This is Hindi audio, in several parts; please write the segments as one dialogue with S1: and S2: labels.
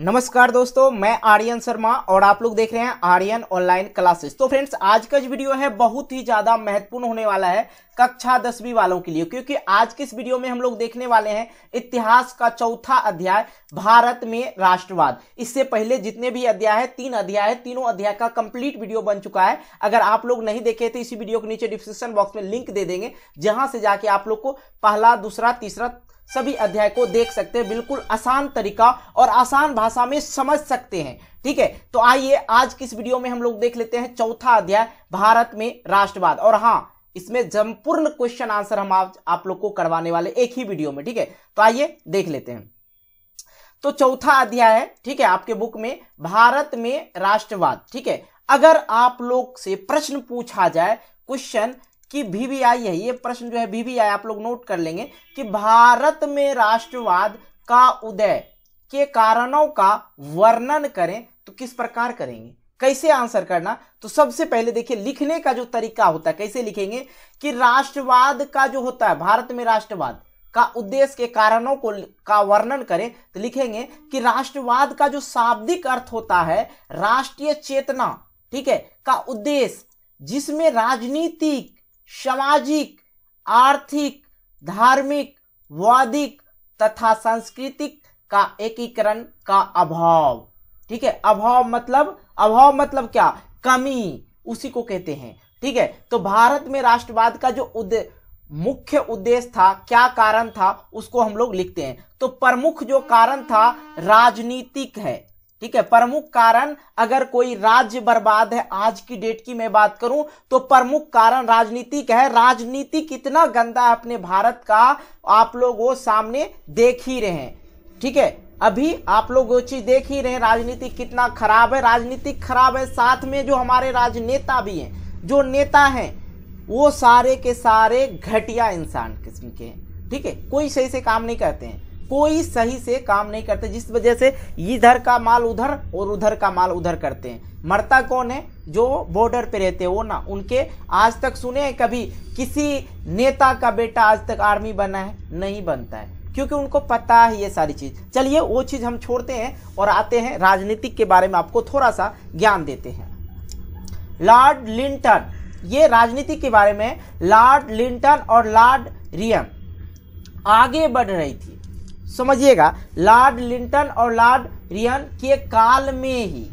S1: नमस्कार दोस्तों मैं आर्यन शर्मा और आप लोग देख रहे हैं आर्यन ऑनलाइन क्लासेस तो फ्रेंड्स आज का जो वीडियो है बहुत ही ज्यादा महत्वपूर्ण होने वाला है कक्षा दसवीं वालों के लिए क्योंकि आज के इस वीडियो में हम लोग देखने वाले हैं इतिहास का चौथा अध्याय भारत में राष्ट्रवाद इससे पहले जितने भी अध्याय है तीन अध्याय है तीनों अध्याय का कंप्लीट वीडियो बन चुका है अगर आप लोग नहीं देखे तो इसी वीडियो के नीचे डिस्क्रिप्शन बॉक्स में लिंक दे देंगे जहां से जाके आप लोग को पहला दूसरा तीसरा सभी अध्याय को देख सकते हैं बिल्कुल आसान तरीका और आसान भाषा में समझ सकते हैं ठीक है तो आइए आज किस वीडियो में हम लोग देख लेते हैं चौथा अध्याय भारत में राष्ट्रवाद और हाँ इसमें जमपूर्ण क्वेश्चन आंसर हम आज आप लोग को करवाने वाले एक ही वीडियो में ठीक है तो आइए देख लेते हैं तो चौथा अध्याय है ठीक है आपके बुक में भारत में राष्ट्रवाद ठीक है अगर आप लोग से प्रश्न पूछा जाए क्वेश्चन कि वीवीआई है ये प्रश्न जो है वीवीआई आप लोग नोट कर लेंगे कि भारत में राष्ट्रवाद का उदय के कारणों का वर्णन करें तो किस प्रकार करेंगे कैसे आंसर करना तो सबसे पहले देखिए लिखने का जो तरीका होता है कैसे लिखेंगे कि राष्ट्रवाद का जो होता है भारत में राष्ट्रवाद का उद्देश्य के कारणों को का वर्णन करें तो लिखेंगे कि राष्ट्रवाद का जो शाब्दिक अर्थ होता है राष्ट्रीय चेतना ठीक है का उद्देश्य जिसमें राजनीतिक सामाजिक आर्थिक धार्मिक वादिक तथा सांस्कृतिक का एकीकरण का अभाव ठीक है अभाव मतलब अभाव मतलब क्या कमी उसी को कहते हैं ठीक है तो भारत में राष्ट्रवाद का जो उद्देश्य मुख्य उद्देश्य था क्या कारण था उसको हम लोग लिखते हैं तो प्रमुख जो कारण था राजनीतिक है ठीक है प्रमुख कारण अगर कोई राज्य बर्बाद है आज की डेट की मैं बात करूं तो प्रमुख कारण राजनीतिक है राजनीति कितना गंदा है अपने भारत का आप लोग वो सामने देख ही रहे हैं ठीक है अभी आप लोग वो चीज देख ही रहे हैं राजनीति कितना खराब है राजनीति खराब है साथ में जो हमारे राजनेता भी हैं जो नेता हैं वो सारे के सारे घटिया इंसान किस्म के हैं ठीक है कोई सही से काम नहीं करते हैं कोई सही से काम नहीं करते जिस वजह से इधर का माल उधर और उधर का माल उधर करते हैं मरता कौन है जो बॉर्डर पे रहते हैं वो ना उनके आज तक सुने कभी किसी नेता का बेटा आज तक आर्मी बना है नहीं बनता है क्योंकि उनको पता है ये सारी चीज़ चलिए वो चीज़ हम छोड़ते हैं और आते हैं राजनीतिक के बारे में आपको थोड़ा सा ज्ञान देते हैं लॉर्ड लिंटन ये राजनीति के बारे में लॉर्ड लिंटन और लॉर्ड रियम आगे बढ़ रही थी समझिएगा लॉर्ड लिंटन और लॉर्ड रियन के काल में ही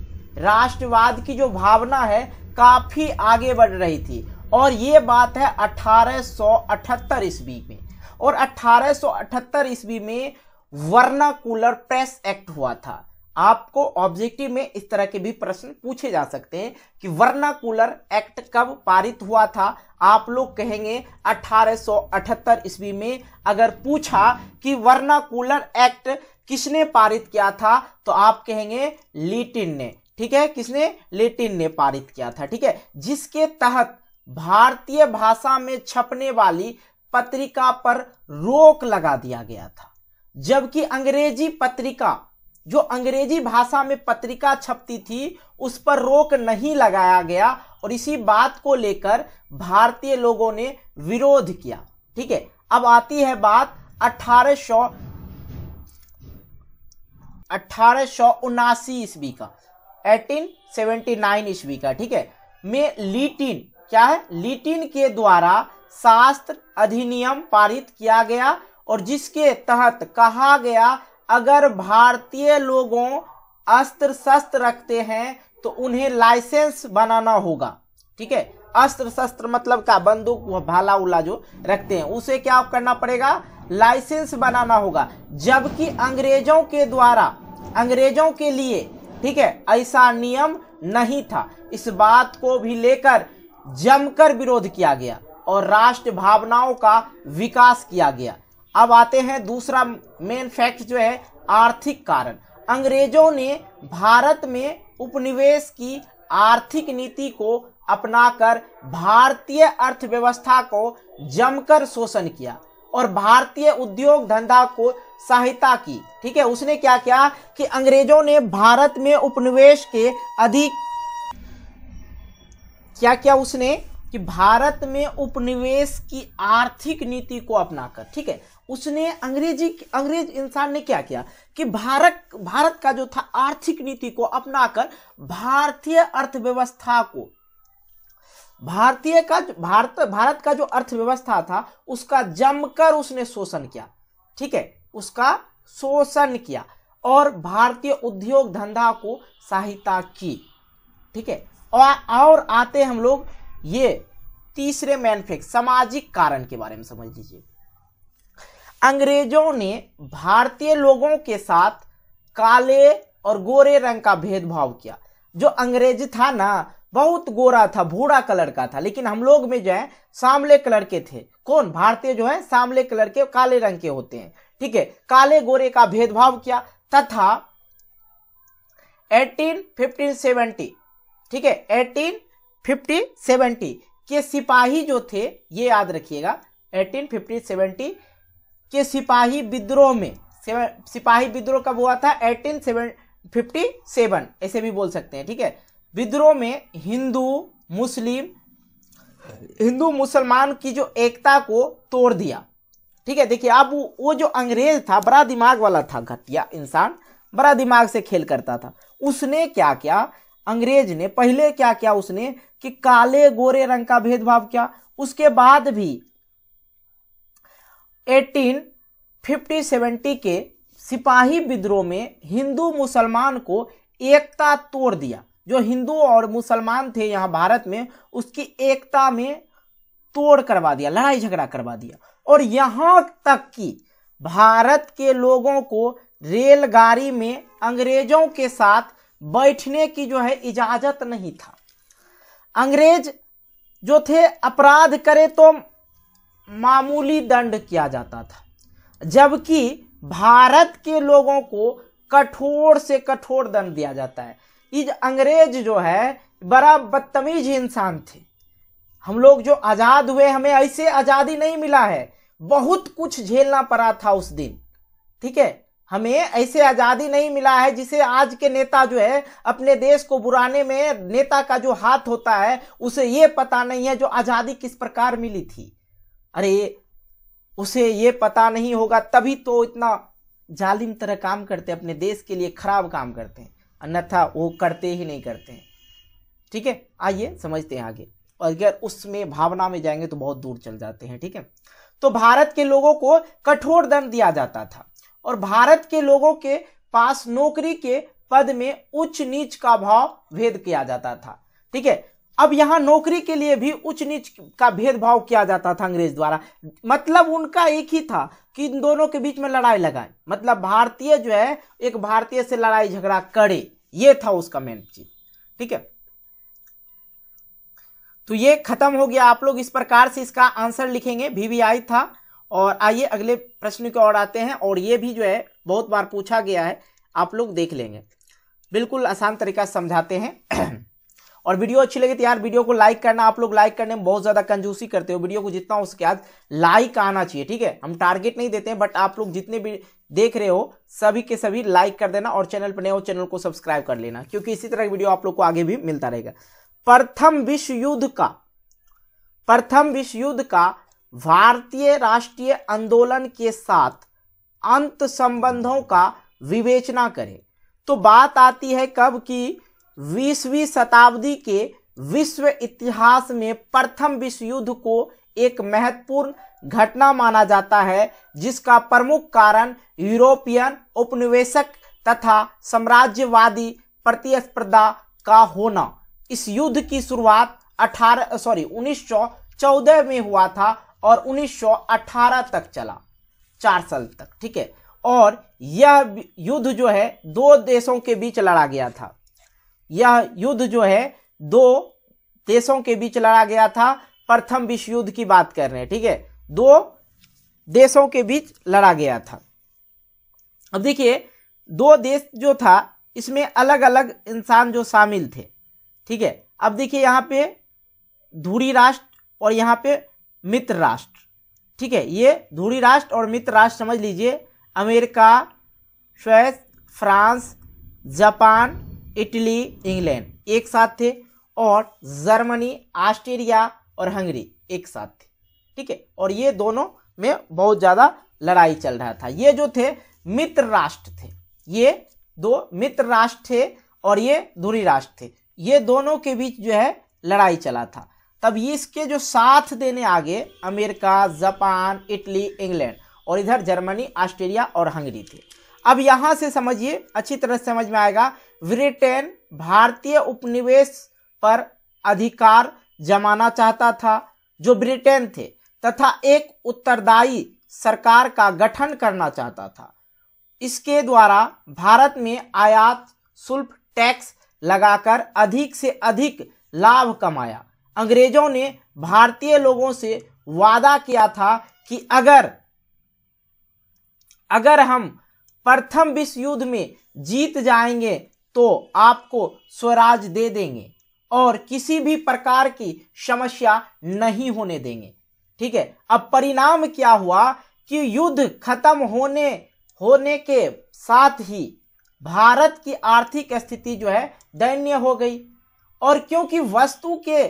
S1: राष्ट्रवाद की जो भावना है काफी आगे बढ़ रही थी और ये बात है 1878 ईस्वी में और 1878 ईस्वी में वर्नाकुलर प्रेस एक्ट हुआ था आपको ऑब्जेक्टिव में इस तरह के भी प्रश्न पूछे जा सकते हैं कि वर्नाकुलर एक्ट कब पारित हुआ था आप लोग कहेंगे 1878 ईस्वी में अगर पूछा कि वर्नाकुलर एक्ट किसने पारित किया था तो आप कहेंगे लिटिन ने ठीक है किसने लिटिन ने पारित किया था ठीक है जिसके तहत भारतीय भाषा में छपने वाली पत्रिका पर रोक लगा दिया गया था जबकि अंग्रेजी पत्रिका जो अंग्रेजी भाषा में पत्रिका छपती थी उस पर रोक नहीं लगाया गया और इसी बात को लेकर भारतीय लोगों ने विरोध किया ठीक है अब आती है बात अठारह सौ अठारह सौ उनासी ईस्वी का 1879 ईस्वी का ठीक है में लीटिन क्या है लीटिन के द्वारा शास्त्र अधिनियम पारित किया गया और जिसके तहत कहा गया अगर भारतीय लोगों अस्त्र शस्त्र रखते हैं तो उन्हें लाइसेंस बनाना होगा ठीक है अस्त्र शस्त्र मतलब का बंदूक भाला उला जो रखते हैं उसे क्या करना पड़ेगा लाइसेंस बनाना होगा जबकि अंग्रेजों के द्वारा अंग्रेजों के लिए ठीक है ऐसा नियम नहीं था इस बात को भी लेकर जमकर विरोध किया गया और राष्ट्र भावनाओं का विकास किया गया अब आते हैं दूसरा मेन फैक्ट जो है आर्थिक कारण अंग्रेजों ने भारत में उपनिवेश की आर्थिक नीति को अपनाकर भारतीय अर्थव्यवस्था को जमकर शोषण किया और भारतीय उद्योग धंधा को सहायता की ठीक है उसने क्या किया कि अंग्रेजों ने भारत में उपनिवेश के अधिक क्या किया उसने कि भारत में उपनिवेश की आर्थिक नीति को अपनाकर ठीक है उसने अंग्रेजी अंग्रेज इंसान ने क्या किया कि भारत भारत का जो था आर्थिक नीति को अपनाकर भारतीय अर्थव्यवस्था को भारतीय का भारत भारत का जो अर्थव्यवस्था था उसका जमकर उसने शोषण किया ठीक है उसका शोषण किया और भारतीय उद्योग धंधा को सहायता की ठीक है और और आते हम लोग ये तीसरे मैनफेक्ट सामाजिक कारण के बारे में समझ लीजिए अंग्रेजों ने भारतीय लोगों के साथ काले और गोरे रंग का भेदभाव किया जो अंग्रेज था ना बहुत गोरा था भूरा कलर का था लेकिन हम लोग में जो है सांवले कलर के थे कौन भारतीय जो है सांवले कलर के काले रंग के होते हैं ठीक है काले गोरे का भेदभाव किया तथा फिफ्टीन 1570 ठीक है एटीन फिफ्टी 70 के सिपाही जो थे ये याद रखिएगा एटीन फिफ्टी 70 के सिपाही विद्रोह में सिपाही विद्रोह कब हुआ था एटीन सेवन फिफ्टी सेवन ऐसे भी बोल सकते हैं ठीक है विद्रोह में हिंदू मुस्लिम हिंदू मुसलमान की जो एकता को तोड़ दिया ठीक है देखिए अब वो जो अंग्रेज था बड़ा दिमाग वाला था घटिया इंसान बड़ा दिमाग से खेल करता था उसने क्या क्या अंग्रेज ने पहले क्या क्या उसने कि काले गोरे रंग का भेदभाव किया उसके बाद भी एटीन फिफ्टी सेवेंटी के सिपाही विद्रोह में हिंदू मुसलमान को एकता तोड़ दिया जो हिंदू और मुसलमान थे यहाँ भारत में उसकी एकता में तोड़ करवा दिया लड़ाई झगड़ा करवा दिया और यहाँ तक कि भारत के लोगों को रेलगाड़ी में अंग्रेजों के साथ बैठने की जो है इजाजत नहीं था अंग्रेज जो थे अपराध करे तो मामूली दंड किया जाता था जबकि भारत के लोगों को कठोर से कठोर दंड दिया जाता है इज अंग्रेज जो है बड़ा बदतमीज इंसान थे हम लोग जो आज़ाद हुए हमें ऐसे आज़ादी नहीं मिला है बहुत कुछ झेलना पड़ा था उस दिन ठीक है हमें ऐसे आज़ादी नहीं मिला है जिसे आज के नेता जो है अपने देश को बुराने में नेता का जो हाथ होता है उसे ये पता नहीं है जो आज़ादी किस प्रकार मिली थी अरे उसे ये पता नहीं होगा तभी तो इतना जालिम तरह काम करते अपने देश के लिए खराब काम करते हैं अन्यथा वो करते ही नहीं करते हैं ठीक है आइए समझते हैं आगे और अगर उसमें भावना में जाएंगे तो बहुत दूर चल जाते हैं ठीक है तो भारत के लोगों को कठोर दंड दिया जाता था और भारत के लोगों के पास नौकरी के पद में उच्च नीच का भाव भेद किया जाता था ठीक है अब यहां नौकरी के लिए भी उच्च नीच का भेदभाव किया जाता था अंग्रेज द्वारा मतलब उनका एक ही था कि इन दोनों के बीच में लड़ाई लगाए मतलब भारतीय जो है एक भारतीय से लड़ाई झगड़ा करे ये था उसका मेन चीज ठीक है तो ये खत्म हो गया आप लोग इस प्रकार से इसका आंसर लिखेंगे वीवीआई था और आइए अगले प्रश्न की ओर आते हैं और ये भी जो है बहुत बार पूछा गया है आप लोग देख लेंगे बिल्कुल आसान तरीका समझाते हैं और वीडियो अच्छी लगी तो यार वीडियो को लाइक करना आप लोग लाइक करने में बहुत ज्यादा कंजूसी करते हो वीडियो को जितना उसके बाद लाइक आना चाहिए ठीक है हम टारगेट नहीं देते हैं बट आप लोग जितने भी देख रहे हो सभी के सभी लाइक कर देना और चैनल पर नए हो चैनल को सब्सक्राइब कर लेना क्योंकि इसी तरह की वीडियो आप लोग को आगे भी मिलता रहेगा प्रथम विश्व युद्ध का प्रथम विश्व युद्ध का भारतीय राष्ट्रीय आंदोलन के साथ अंत संबंधों का विवेचना करें तो बात आती है कब की बीसवीं शताब्दी के विश्व इतिहास में प्रथम विश्व युद्ध को एक महत्वपूर्ण घटना माना जाता है जिसका प्रमुख कारण यूरोपियन उपनिवेशक तथा साम्राज्यवादी प्रतिस्पर्धा का होना इस युद्ध की शुरुआत 18 सॉरी 1914 में हुआ था और 1918 तक चला चार साल तक ठीक है और यह युद्ध जो है दो देशों के बीच लड़ा गया था यह युद्ध जो है दो देशों के बीच लड़ा गया था प्रथम विश्व युद्ध की बात कर रहे हैं ठीक है दो देशों के बीच लड़ा गया था अब देखिए दो देश जो था इसमें अलग अलग इंसान जो शामिल थे ठीक है अब देखिए यहाँ पे धूरी राष्ट्र और यहाँ पे मित्र राष्ट्र ठीक है ये धूरी राष्ट्र और मित्र राष्ट्र समझ लीजिए अमेरिका स्वेस फ्रांस जापान इटली इंग्लैंड एक साथ थे और जर्मनी ऑस्ट्रेलिया और हंगरी एक साथ थे ठीक है और ये दोनों में बहुत ज़्यादा लड़ाई चल रहा था ये जो थे मित्र राष्ट्र थे ये दो मित्र राष्ट्र थे और ये धुरी राष्ट्र थे ये दोनों के बीच जो है लड़ाई चला था तब इसके जो साथ देने आगे अमेरिका जापान इटली इंग्लैंड और इधर जर्मनी ऑस्ट्रेलिया और हंगरी थे अब यहाँ से समझिए अच्छी तरह से समझ में आएगा ब्रिटेन भारतीय उपनिवेश पर अधिकार जमाना चाहता था जो ब्रिटेन थे तथा एक उत्तरदायी सरकार का गठन करना चाहता था इसके द्वारा भारत में आयात शुल्क टैक्स लगाकर अधिक से अधिक लाभ कमाया अंग्रेजों ने भारतीय लोगों से वादा किया था कि अगर अगर हम प्रथम विश्व युद्ध में जीत जाएंगे तो आपको स्वराज दे देंगे और किसी भी प्रकार की समस्या नहीं होने देंगे ठीक है अब परिणाम क्या हुआ कि युद्ध खत्म होने होने के साथ ही भारत की आर्थिक स्थिति जो है दयनीय हो गई और क्योंकि वस्तु के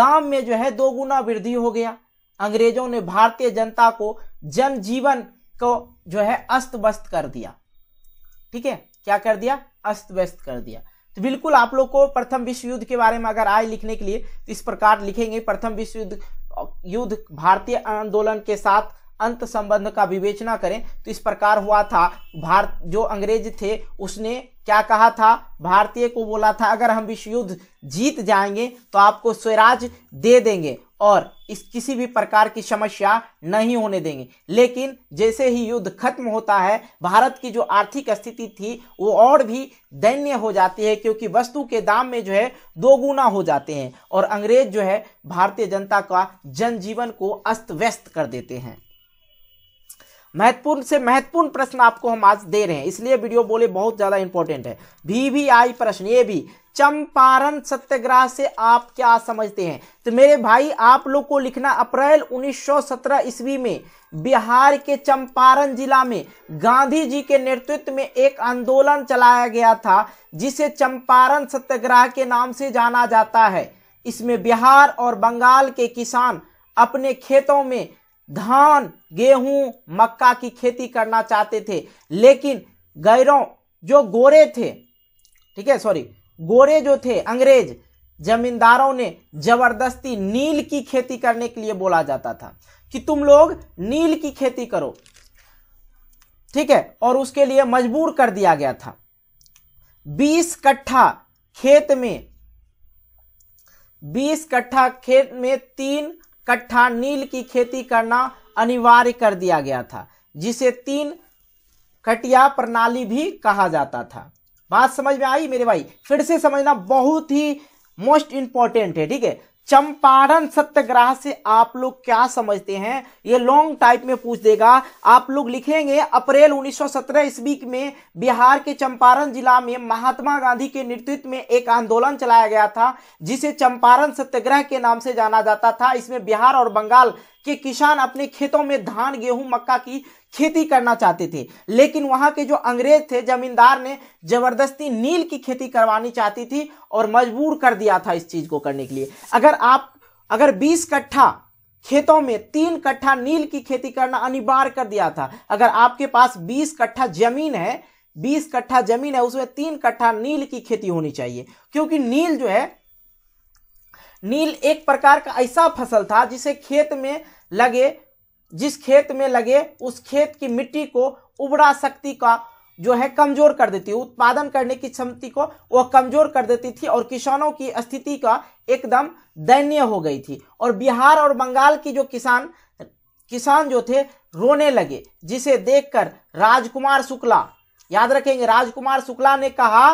S1: दाम में जो है दो गुना वृद्धि हो गया अंग्रेजों ने भारतीय जनता को जनजीवन को जो है अस्त व्यस्त कर दिया ठीक है क्या कर दिया अस्त व्यस्त कर दिया तो बिल्कुल आप लोग को प्रथम विश्व युद्ध के बारे में अगर आए लिखने के लिए तो इस प्रकार लिखेंगे प्रथम विश्व युद्ध युद्ध भारतीय आंदोलन के साथ अंत संबंध का विवेचना करें तो इस प्रकार हुआ था भारत जो अंग्रेज थे उसने क्या कहा था भारतीय को बोला था अगर हम विश्व युद्ध जीत जाएंगे तो आपको स्वराज दे देंगे और इस किसी भी प्रकार की समस्या नहीं होने देंगे लेकिन जैसे ही युद्ध खत्म होता है भारत की जो आर्थिक स्थिति थी वो और भी दैन्य हो जाती है क्योंकि वस्तु के दाम में जो है दो गुना हो जाते हैं और अंग्रेज जो है भारतीय जनता का जनजीवन को अस्त व्यस्त कर देते हैं महत्वपूर्ण से महत्वपूर्ण प्रश्न आपको हम आज दे रहे हैं इसलिए वीडियो बोले बहुत ज्यादा इंपॉर्टेंट है भी भी आई प्रश्न ये भी चंपारण सत्याग्रह से आप क्या समझते हैं तो मेरे भाई आप लोग को लिखना अप्रैल 1917 ईस्वी में बिहार के चंपारण जिला में गांधी जी के नेतृत्व में एक आंदोलन चलाया गया था जिसे चंपारण सत्याग्रह के नाम से जाना जाता है इसमें बिहार और बंगाल के किसान अपने खेतों में धान गेहूं मक्का की खेती करना चाहते थे लेकिन गैरों जो गोरे थे ठीक है सॉरी गोरे जो थे अंग्रेज जमींदारों ने जबरदस्ती नील की खेती करने के लिए बोला जाता था कि तुम लोग नील की खेती करो ठीक है और उसके लिए मजबूर कर दिया गया था बीस कट्ठा खेत में बीस कट्ठा खेत में तीन कट्ठा नील की खेती करना अनिवार्य कर दिया गया था जिसे तीन कटिया प्रणाली भी कहा जाता था बात समझ में आई मेरे भाई फिर से समझना बहुत ही मोस्ट इंपॉर्टेंट है ठीक है चंपारण सत्याग्रह से आप लोग क्या समझते हैं ये लॉन्ग टाइप में पूछ देगा आप लोग लिखेंगे अप्रैल 1917 ईस्वी में बिहार के चंपारण जिला में महात्मा गांधी के नेतृत्व में एक आंदोलन चलाया गया था जिसे चंपारण सत्याग्रह के नाम से जाना जाता था इसमें बिहार और बंगाल के किसान अपने खेतों में धान गेहूं मक्का की खेती करना चाहते थे लेकिन वहां के जो अंग्रेज थे जमींदार ने जबरदस्ती नील की खेती करवानी चाहती थी और मजबूर कर दिया था इस चीज को करने के लिए अगर आप अगर बीस कट्ठा खेतों में तीन कट्ठा नील की खेती करना अनिवार्य कर दिया था अगर आपके पास बीस कट्ठा जमीन है बीस कट्ठा जमीन है उसमें तीन कट्ठा नील की खेती होनी चाहिए क्योंकि नील जो है नील एक प्रकार का ऐसा फसल था जिसे खेत में लगे जिस खेत में लगे उस खेत की मिट्टी को उबड़ा शक्ति का जो है कमजोर कर देती है उत्पादन करने की क्षमता को वह कमजोर कर देती थी और किसानों की स्थिति का एकदम दयनीय हो गई थी और बिहार और बंगाल की जो किसान किसान जो थे रोने लगे जिसे देखकर राजकुमार शुक्ला याद रखेंगे राजकुमार शुक्ला ने कहा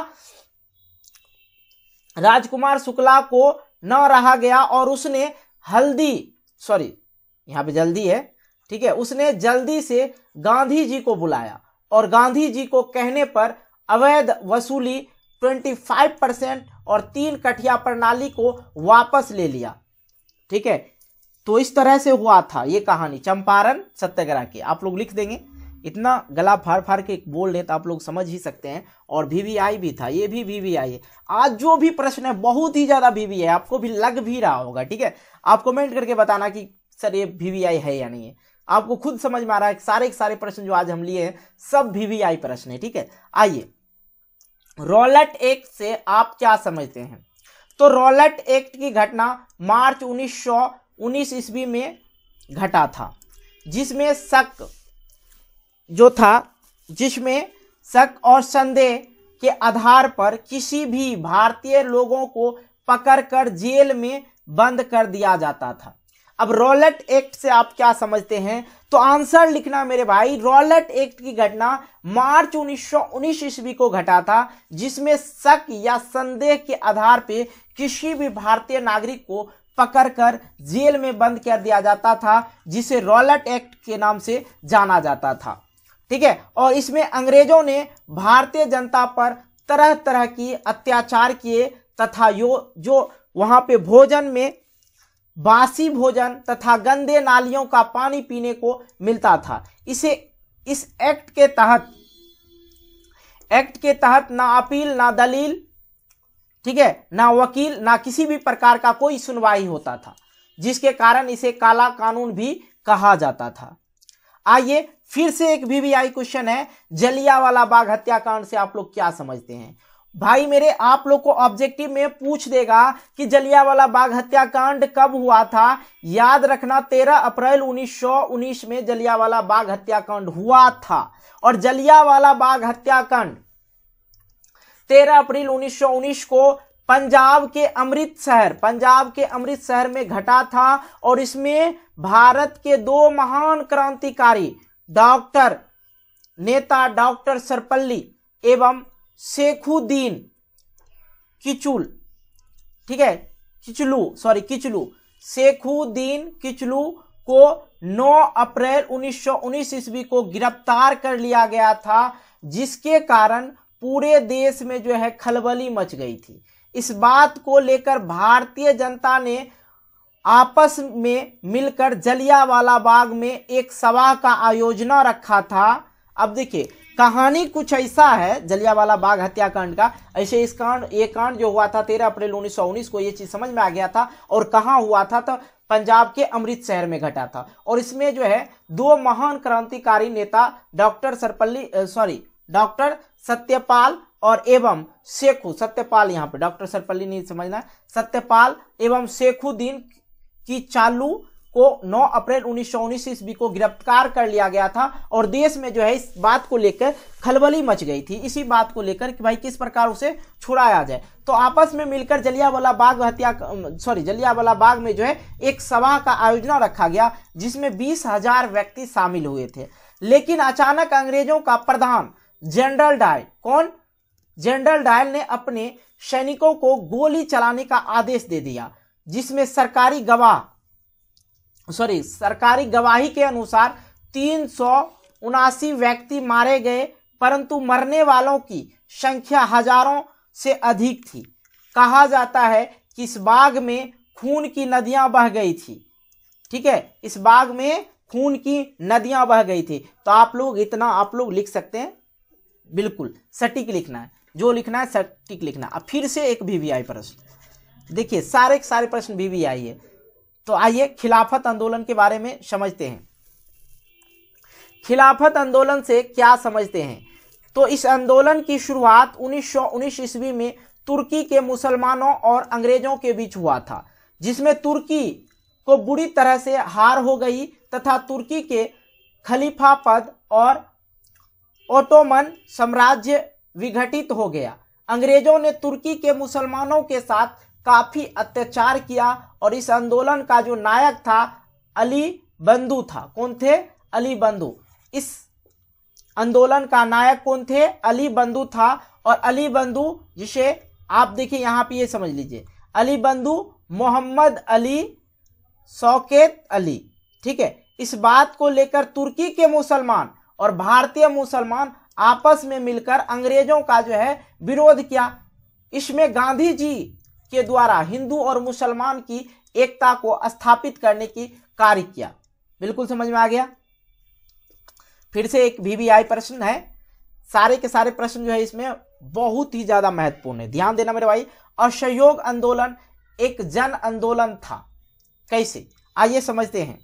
S1: राजकुमार शुक्ला को न रहा गया और उसने हल्दी सॉरी यहां पे जल्दी है ठीक है उसने जल्दी से गांधी जी को बुलाया और गांधी जी को कहने पर अवैध वसूली 25 परसेंट और तीन कठिया प्रणाली को वापस ले लिया ठीक है तो इस तरह से हुआ था ये कहानी चंपारण सत्याग्रह की आप लोग लिख देंगे इतना गला फाड़ फाड़ के बोल रहे तो आप लोग समझ ही सकते हैं और वी वी आई भी था ये भी वी आई है आज जो भी प्रश्न है बहुत ही ज्यादा वीवीआई आपको भी लग भी रहा होगा ठीक है आप कमेंट करके बताना कि सर ये वी वी आई है या नहीं है आपको खुद समझ में आ रहा है सारे के सारे प्रश्न जो आज हम लिए हैं सब वीवीआई प्रश्न है ठीक है आइए रोलेट एक्ट से आप क्या समझते हैं तो रोलेट एक्ट की घटना मार्च उन्नीस सौ उन्नीस ईस्वी में घटा था जिसमें शक जो था जिसमें शक और संदेह के आधार पर किसी भी भारतीय लोगों को पकड़कर जेल में बंद कर दिया जाता था अब रॉलेट एक्ट से आप क्या समझते हैं तो आंसर लिखना मेरे भाई रॉलेट एक्ट की घटना मार्च उन्नीस सौ ईस्वी को घटा था जिसमें शक या संदेह के आधार पर किसी भी भारतीय नागरिक को पकड़कर जेल में बंद कर दिया जाता था जिसे रॉलेट एक्ट के नाम से जाना जाता था ठीक है और इसमें अंग्रेजों ने भारतीय जनता पर तरह तरह की अत्याचार किए तथा यो जो वहां पे भोजन में बासी भोजन तथा गंदे नालियों का पानी पीने को मिलता था इसे इस एक्ट के तहत एक्ट के तहत ना अपील ना दलील ठीक है ना वकील ना किसी भी प्रकार का कोई सुनवाई होता था जिसके कारण इसे काला कानून भी कहा जाता था आइए फिर से एक बीबीआई क्वेश्चन है जलियावाला बाग हत्याकांड से आप लोग क्या समझते हैं भाई मेरे आप लोग को ऑब्जेक्टिव में पूछ देगा कि जलियावाला बाग हत्याकांड कब हुआ था याद रखना 13 अप्रैल 1919 में जलियावाला बाग हत्याकांड हुआ था और जलियावाला बाग हत्याकांड 13 अप्रैल 1919 को पंजाब के अमृतसर पंजाब के अमृतसर में घटा था और इसमें भारत के दो महान क्रांतिकारी डॉक्टर नेता डॉक्टर सरपल्ली एवं शेखुद्दीन किचुल ठीक है किचलू सॉरी किचलू शेखुद्दीन किचलू को 9 अप्रैल 1919 ईस्वी को गिरफ्तार कर लिया गया था जिसके कारण पूरे देश में जो है खलबली मच गई थी इस बात को लेकर भारतीय जनता ने आपस में मिलकर जलियावाला बाग में एक सभा का आयोजना रखा था अब देखिए कहानी कुछ ऐसा है जलियावाला बाग हत्याकांड का ऐसे इस कांड ये कांड जो हुआ था तेरह अप्रैल उन्नीस को ये चीज समझ में आ गया था और कहा हुआ था तो पंजाब के अमृत शहर में घटा था और इसमें जो है दो महान क्रांतिकारी नेता doctor Sarpalli sorry doctor Satyapal और एवं शेखु सत्यपाल यहाँ पे डॉक्टर सरपल्ली नहीं समझना सत्यपाल एवं शेखुद्दीन की चालू को 9 अप्रैल उन्नीस सौ उन्नीस ईस्वी को गिरफ्तार कर लिया गया था और देश में जो है इस बात को लेकर खलबली मच गई थी इसी बात को लेकर कि भाई किस प्रकार उसे छुड़ाया जाए तो आपस में मिलकर जलियावाला बाग हत्या सॉरी जलियावाला बाग में जो है एक सभा का आयोजन रखा गया जिसमें बीस हजार व्यक्ति शामिल हुए थे लेकिन अचानक अंग्रेजों का प्रधान जनरल डायल कौन जनरल डायल ने अपने सैनिकों को गोली चलाने का आदेश दे दिया जिसमें सरकारी गवाह सॉरी सरकारी गवाही के अनुसार तीन उनासी व्यक्ति मारे गए परंतु मरने वालों की संख्या हजारों से अधिक थी कहा जाता है कि इस बाग में खून की नदियां बह गई थी ठीक है इस बाग में खून की नदियां बह गई थी तो आप लोग इतना आप लोग लिख सकते हैं बिल्कुल सटीक लिखना है जो लिखना है सटीक लिखना अब फिर से एक वी आई प्रश्न देखिए सारे सारे प्रश्न वी है तो आइए खिलाफत आंदोलन के बारे में समझते हैं खिलाफत आंदोलन से क्या समझते हैं तो इस आंदोलन की शुरुआत उन्नीस ईस्वी में तुर्की के मुसलमानों और अंग्रेजों के बीच हुआ था जिसमें तुर्की को बुरी तरह से हार हो गई तथा तुर्की के खलीफा पद और ओटोमन साम्राज्य विघटित हो गया अंग्रेजों ने तुर्की के मुसलमानों के साथ काफ़ी अत्याचार किया और इस आंदोलन का जो नायक था अली बंधु था कौन थे अली बंधु इस आंदोलन का नायक कौन थे अली बंधु था और अली बंधु जिसे आप देखिए यहाँ पे ये समझ लीजिए अली बंधु मोहम्मद अली सौकेत अली ठीक है इस बात को लेकर तुर्की के मुसलमान और भारतीय मुसलमान आपस में मिलकर अंग्रेजों का जो है विरोध किया इसमें गांधी जी के द्वारा हिंदू और मुसलमान की एकता को स्थापित करने की कार्य किया बिल्कुल समझ में आ गया फिर से एक वीवीआई प्रश्न है सारे के सारे प्रश्न जो है इसमें बहुत ही ज्यादा महत्वपूर्ण है ध्यान देना मेरे भाई असहयोग आंदोलन एक जन आंदोलन था कैसे आइए समझते हैं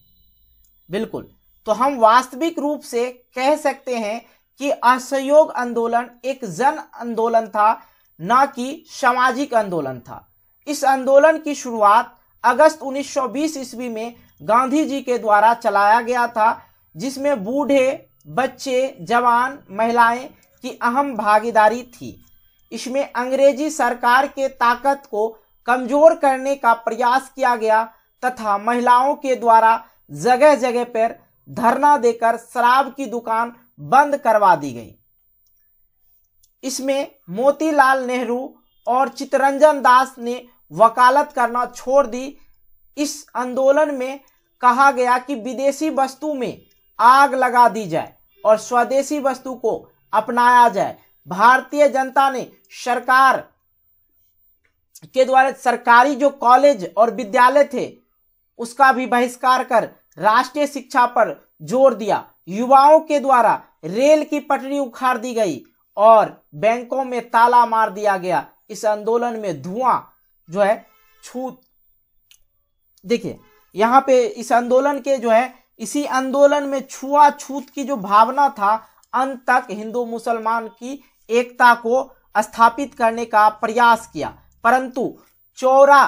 S1: बिल्कुल तो हम वास्तविक रूप से कह सकते हैं कि असहयोग आंदोलन एक जन आंदोलन था ना कि सामाजिक आंदोलन था इस आंदोलन की शुरुआत अगस्त 1920 ईस्वी में गांधी जी के द्वारा चलाया गया था जिसमें बूढ़े बच्चे जवान महिलाएं की अहम भागीदारी थी इसमें अंग्रेजी सरकार के ताकत को कमजोर करने का प्रयास किया गया तथा महिलाओं के द्वारा जगह जगह पर धरना देकर शराब की दुकान बंद करवा दी गई इसमें मोतीलाल नेहरू और चितरंजन दास ने वकालत करना छोड़ दी इस आंदोलन में कहा गया कि विदेशी वस्तु में आग लगा दी जाए और स्वदेशी वस्तु को अपनाया जाए भारतीय जनता ने सरकार के द्वारा सरकारी जो कॉलेज और विद्यालय थे उसका भी बहिष्कार कर राष्ट्रीय शिक्षा पर जोर दिया युवाओं के द्वारा रेल की पटरी उखाड़ दी गई और बैंकों में ताला मार दिया गया इस आंदोलन में धुआं जो है छूत देखिए यहाँ पे इस आंदोलन के जो है इसी आंदोलन में छुआछूत की जो भावना था अंत तक हिंदू मुसलमान की एकता को स्थापित करने का प्रयास किया परंतु चौरा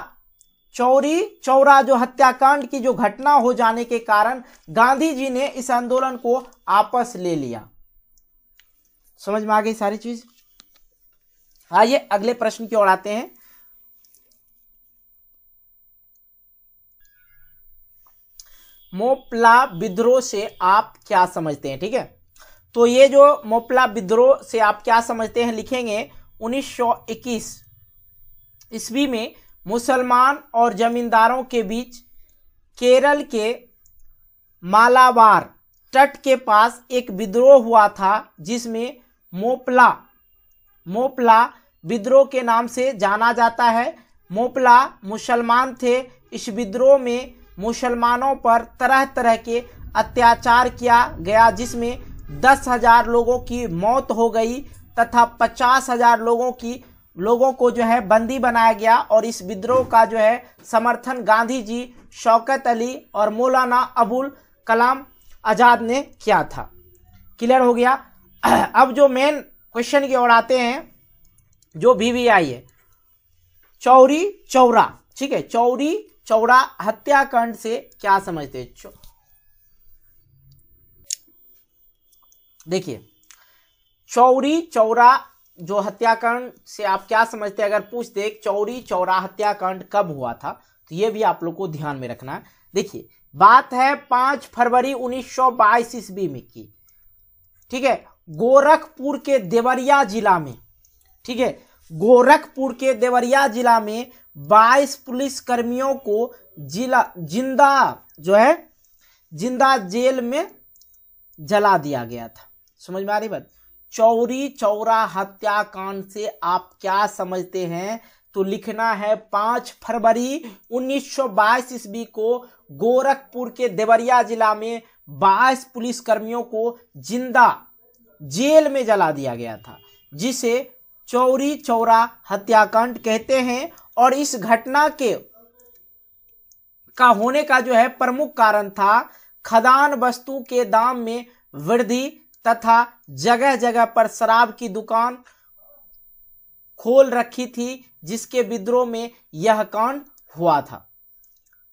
S1: चौरी चौरा जो हत्याकांड की जो घटना हो जाने के कारण गांधी जी ने इस आंदोलन को आपस ले लिया समझ में आ गई सारी चीज आइए अगले प्रश्न की ओर आते हैं मोपला विद्रोह से आप क्या समझते हैं ठीक है तो ये जो मोपला विद्रोह से आप क्या समझते हैं लिखेंगे 1921 ईस्वी में मुसलमान और जमींदारों के बीच केरल के मालाबार तट के पास एक विद्रोह हुआ था जिसमें मोपला मोपला विद्रोह के नाम से जाना जाता है मोपला मुसलमान थे इस विद्रोह में मुसलमानों पर तरह तरह के अत्याचार किया गया जिसमें दस हजार लोगों की मौत हो गई तथा पचास हजार लोगों की लोगों को जो है बंदी बनाया गया और इस विद्रोह का जो है समर्थन गांधी जी शौकत अली और मौलाना अबुल कलाम आज़ाद ने किया था क्लियर हो गया अब जो मेन क्वेश्चन की ओर आते हैं जो वी वी आई है चौरी चौरा ठीक है चौरी चौड़ा हत्याकांड से क्या समझते हैं देखिए चौरी चौरा जो हत्याकांड से आप क्या समझते हैं अगर पूछ दे चौरी चौरा हत्याकांड कब हुआ था तो यह भी आप लोग को ध्यान में रखना है देखिए बात है पांच फरवरी 1922 ईस्वी में की ठीक है गोरखपुर के देवरिया जिला में ठीक है गोरखपुर के देवरिया जिला में बाईस पुलिस कर्मियों को जिला जिंदा जो है जिंदा जेल में जला दिया गया था समझ में आ रही बात चौरी चौरा हत्याकांड से आप क्या समझते हैं तो लिखना है पांच फरवरी 1922 ईस्वी को गोरखपुर के देवरिया जिला में बाईस पुलिस कर्मियों को जिंदा जेल में जला दिया गया था जिसे चौरी चौरा हत्याकांड कहते हैं और इस घटना के का होने का जो है प्रमुख कारण था खदान वस्तु के दाम में वृद्धि तथा जगह जगह पर शराब की दुकान खोल रखी थी जिसके विद्रोह में यह कांड हुआ था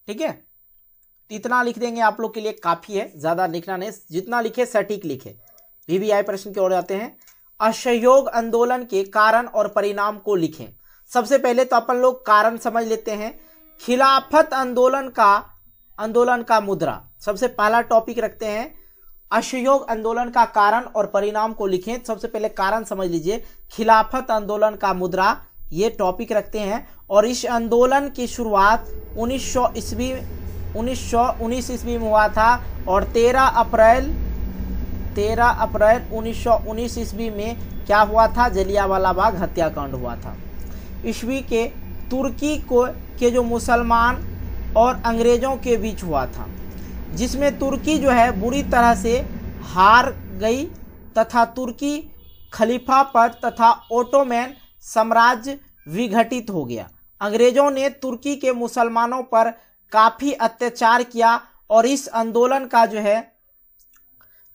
S1: ठीक है तो इतना लिख देंगे आप लोग के लिए काफी है ज्यादा लिखना नहीं जितना लिखे सटीक लिखे वीवीआई प्रश्न की ओर जाते हैं असहयोग आंदोलन के कारण और परिणाम को लिखें सबसे पहले तो अपन लोग कारण समझ लेते हैं खिलाफत आंदोलन का आंदोलन का मुद्रा सबसे पहला टॉपिक रखते हैं असहयोग आंदोलन का कारण और परिणाम को लिखें सबसे पहले कारण समझ लीजिए खिलाफत आंदोलन का मुद्रा ये टॉपिक रखते हैं और इस आंदोलन की शुरुआत 1900 ईस्वी 1919 ईस्वी में हुआ था और 13 अप्रैल 13 अप्रैल 1919 ईस्वी में क्या हुआ था जलियावाला बाग हत्याकांड हुआ था ईस्वी के तुर्की को के जो मुसलमान और अंग्रेज़ों के बीच हुआ था जिसमें तुर्की जो है बुरी तरह से हार गई तथा तुर्की खलीफा पद तथा ओटोमैन साम्राज्य विघटित हो गया अंग्रेज़ों ने तुर्की के मुसलमानों पर काफ़ी अत्याचार किया और इस आंदोलन का जो है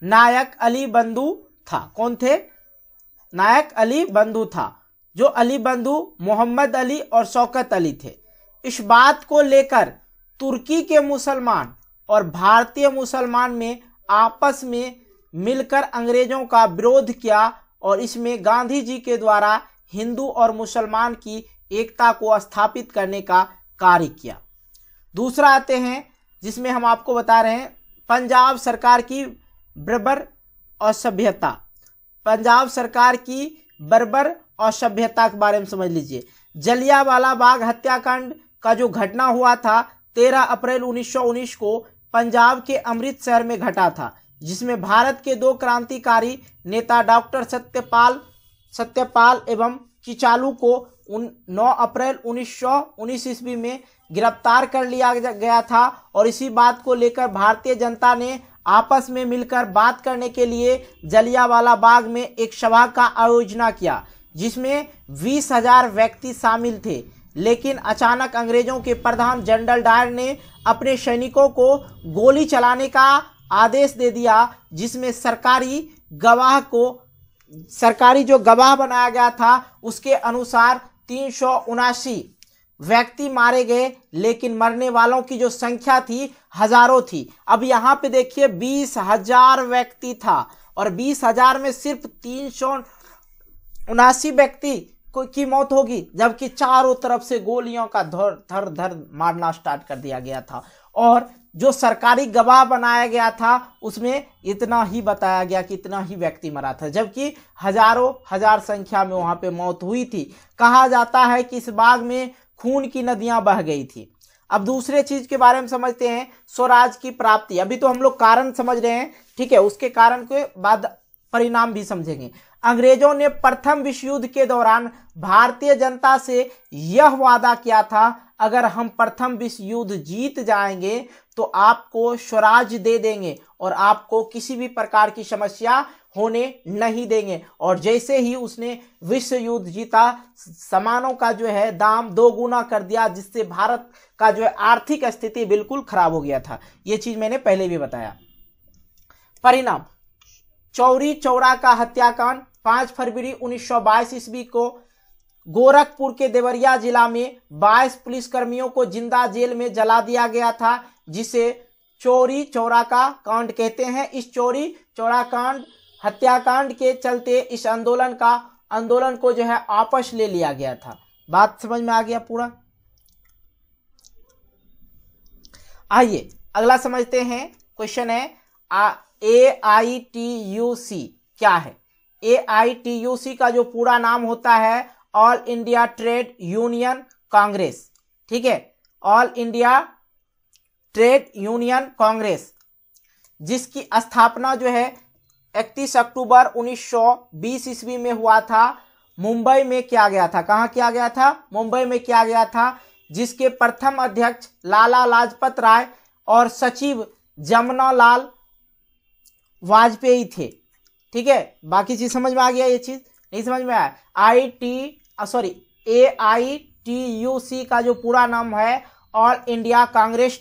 S1: नायक अली बंधु था कौन थे नायक अली बंधु था जो अली बंधु मोहम्मद अली और शौकत अली थे इस बात को लेकर तुर्की के मुसलमान और भारतीय मुसलमान में आपस में मिलकर अंग्रेजों का विरोध किया और इसमें गांधी जी के द्वारा हिंदू और मुसलमान की एकता को स्थापित करने का कार्य किया दूसरा आते हैं जिसमें हम आपको बता रहे हैं पंजाब सरकार की बर्बर असभ्यता पंजाब सरकार की बर्बर असभ्यता के बारे में समझ लीजिए जलियावाला बाग हत्याकांड का जो घटना हुआ था तेरह अप्रैल 1919 को पंजाब के अमृतसर में घटा था जिसमें भारत के दो क्रांतिकारी नेता डॉक्टर सत्यपाल सत्यपाल एवं किचालू को उन 9 अप्रैल 1919 ईस्वी में गिरफ्तार कर लिया गया था और इसी बात को लेकर भारतीय जनता ने आपस में मिलकर बात करने के लिए जलियावाला बाग में एक सभा का आयोजना किया जिसमें बीस हजार व्यक्ति शामिल थे लेकिन अचानक अंग्रेजों के प्रधान जनरल डायर ने अपने सैनिकों को गोली चलाने का आदेश दे दिया जिसमें सरकारी गवाह को सरकारी जो गवाह बनाया गया था उसके अनुसार तीन व्यक्ति मारे गए लेकिन मरने वालों की जो संख्या थी हजारों थी अब यहाँ पे देखिए बीस हजार व्यक्ति था और बीस हजार में सिर्फ तीन सौ उनासी व्यक्ति की मौत होगी जबकि चारों तरफ से गोलियों का धर धर धर मारना स्टार्ट कर दिया गया था और जो सरकारी गवाह बनाया गया था उसमें इतना ही बताया गया कि इतना ही व्यक्ति मरा था जबकि हजारों हजार संख्या में वहां पे मौत हुई थी कहा जाता है कि इस बाग में खून की नदियां बह गई थी अब दूसरे चीज के बारे में समझते हैं स्वराज की प्राप्ति अभी तो हम लोग कारण समझ रहे हैं ठीक है उसके कारण के बाद परिणाम भी समझेंगे अंग्रेजों ने प्रथम विश्व युद्ध के दौरान भारतीय जनता से यह वादा किया था अगर हम प्रथम विश्व युद्ध जीत जाएंगे तो आपको स्वराज दे देंगे और आपको किसी भी प्रकार की समस्या होने नहीं देंगे और जैसे ही उसने विश्व युद्ध जीता सामानों का जो है दाम दो गुना कर दिया जिससे भारत का जो है आर्थिक स्थिति बिल्कुल खराब हो गया था यह चीज मैंने पहले भी बताया परिणाम चौरी चौरा का हत्याकांड पांच फरवरी 1922 ईस्वी को गोरखपुर के देवरिया जिला में 22 पुलिसकर्मियों को जिंदा जेल में जला दिया गया था जिसे चोरी चौरा का कांड कहते हैं इस चोरी चौरा कांड हत्याकांड के चलते इस आंदोलन का आंदोलन को जो है आपस ले लिया गया था बात समझ में आ गया पूरा आइए अगला समझते हैं क्वेश्चन है ए आई टी यू सी क्या है ए आई टी यू सी का जो पूरा नाम होता है all India trade union Congress ठीक है all India trade union Congress जिसकी स्थापना जो है 31 अक्टूबर 1920 ईस्वी में हुआ था मुंबई में किया गया था कहाँ किया गया था मुंबई में किया गया था जिसके प्रथम अध्यक्ष लाला लाजपत राय और सचिव जमुना लाल वाजपेयी थे ठीक है बाकी चीज़ समझ में आ गया ये चीज़ नहीं समझ में आया I T sorry A I T U C का जो पूरा नाम है all India Congress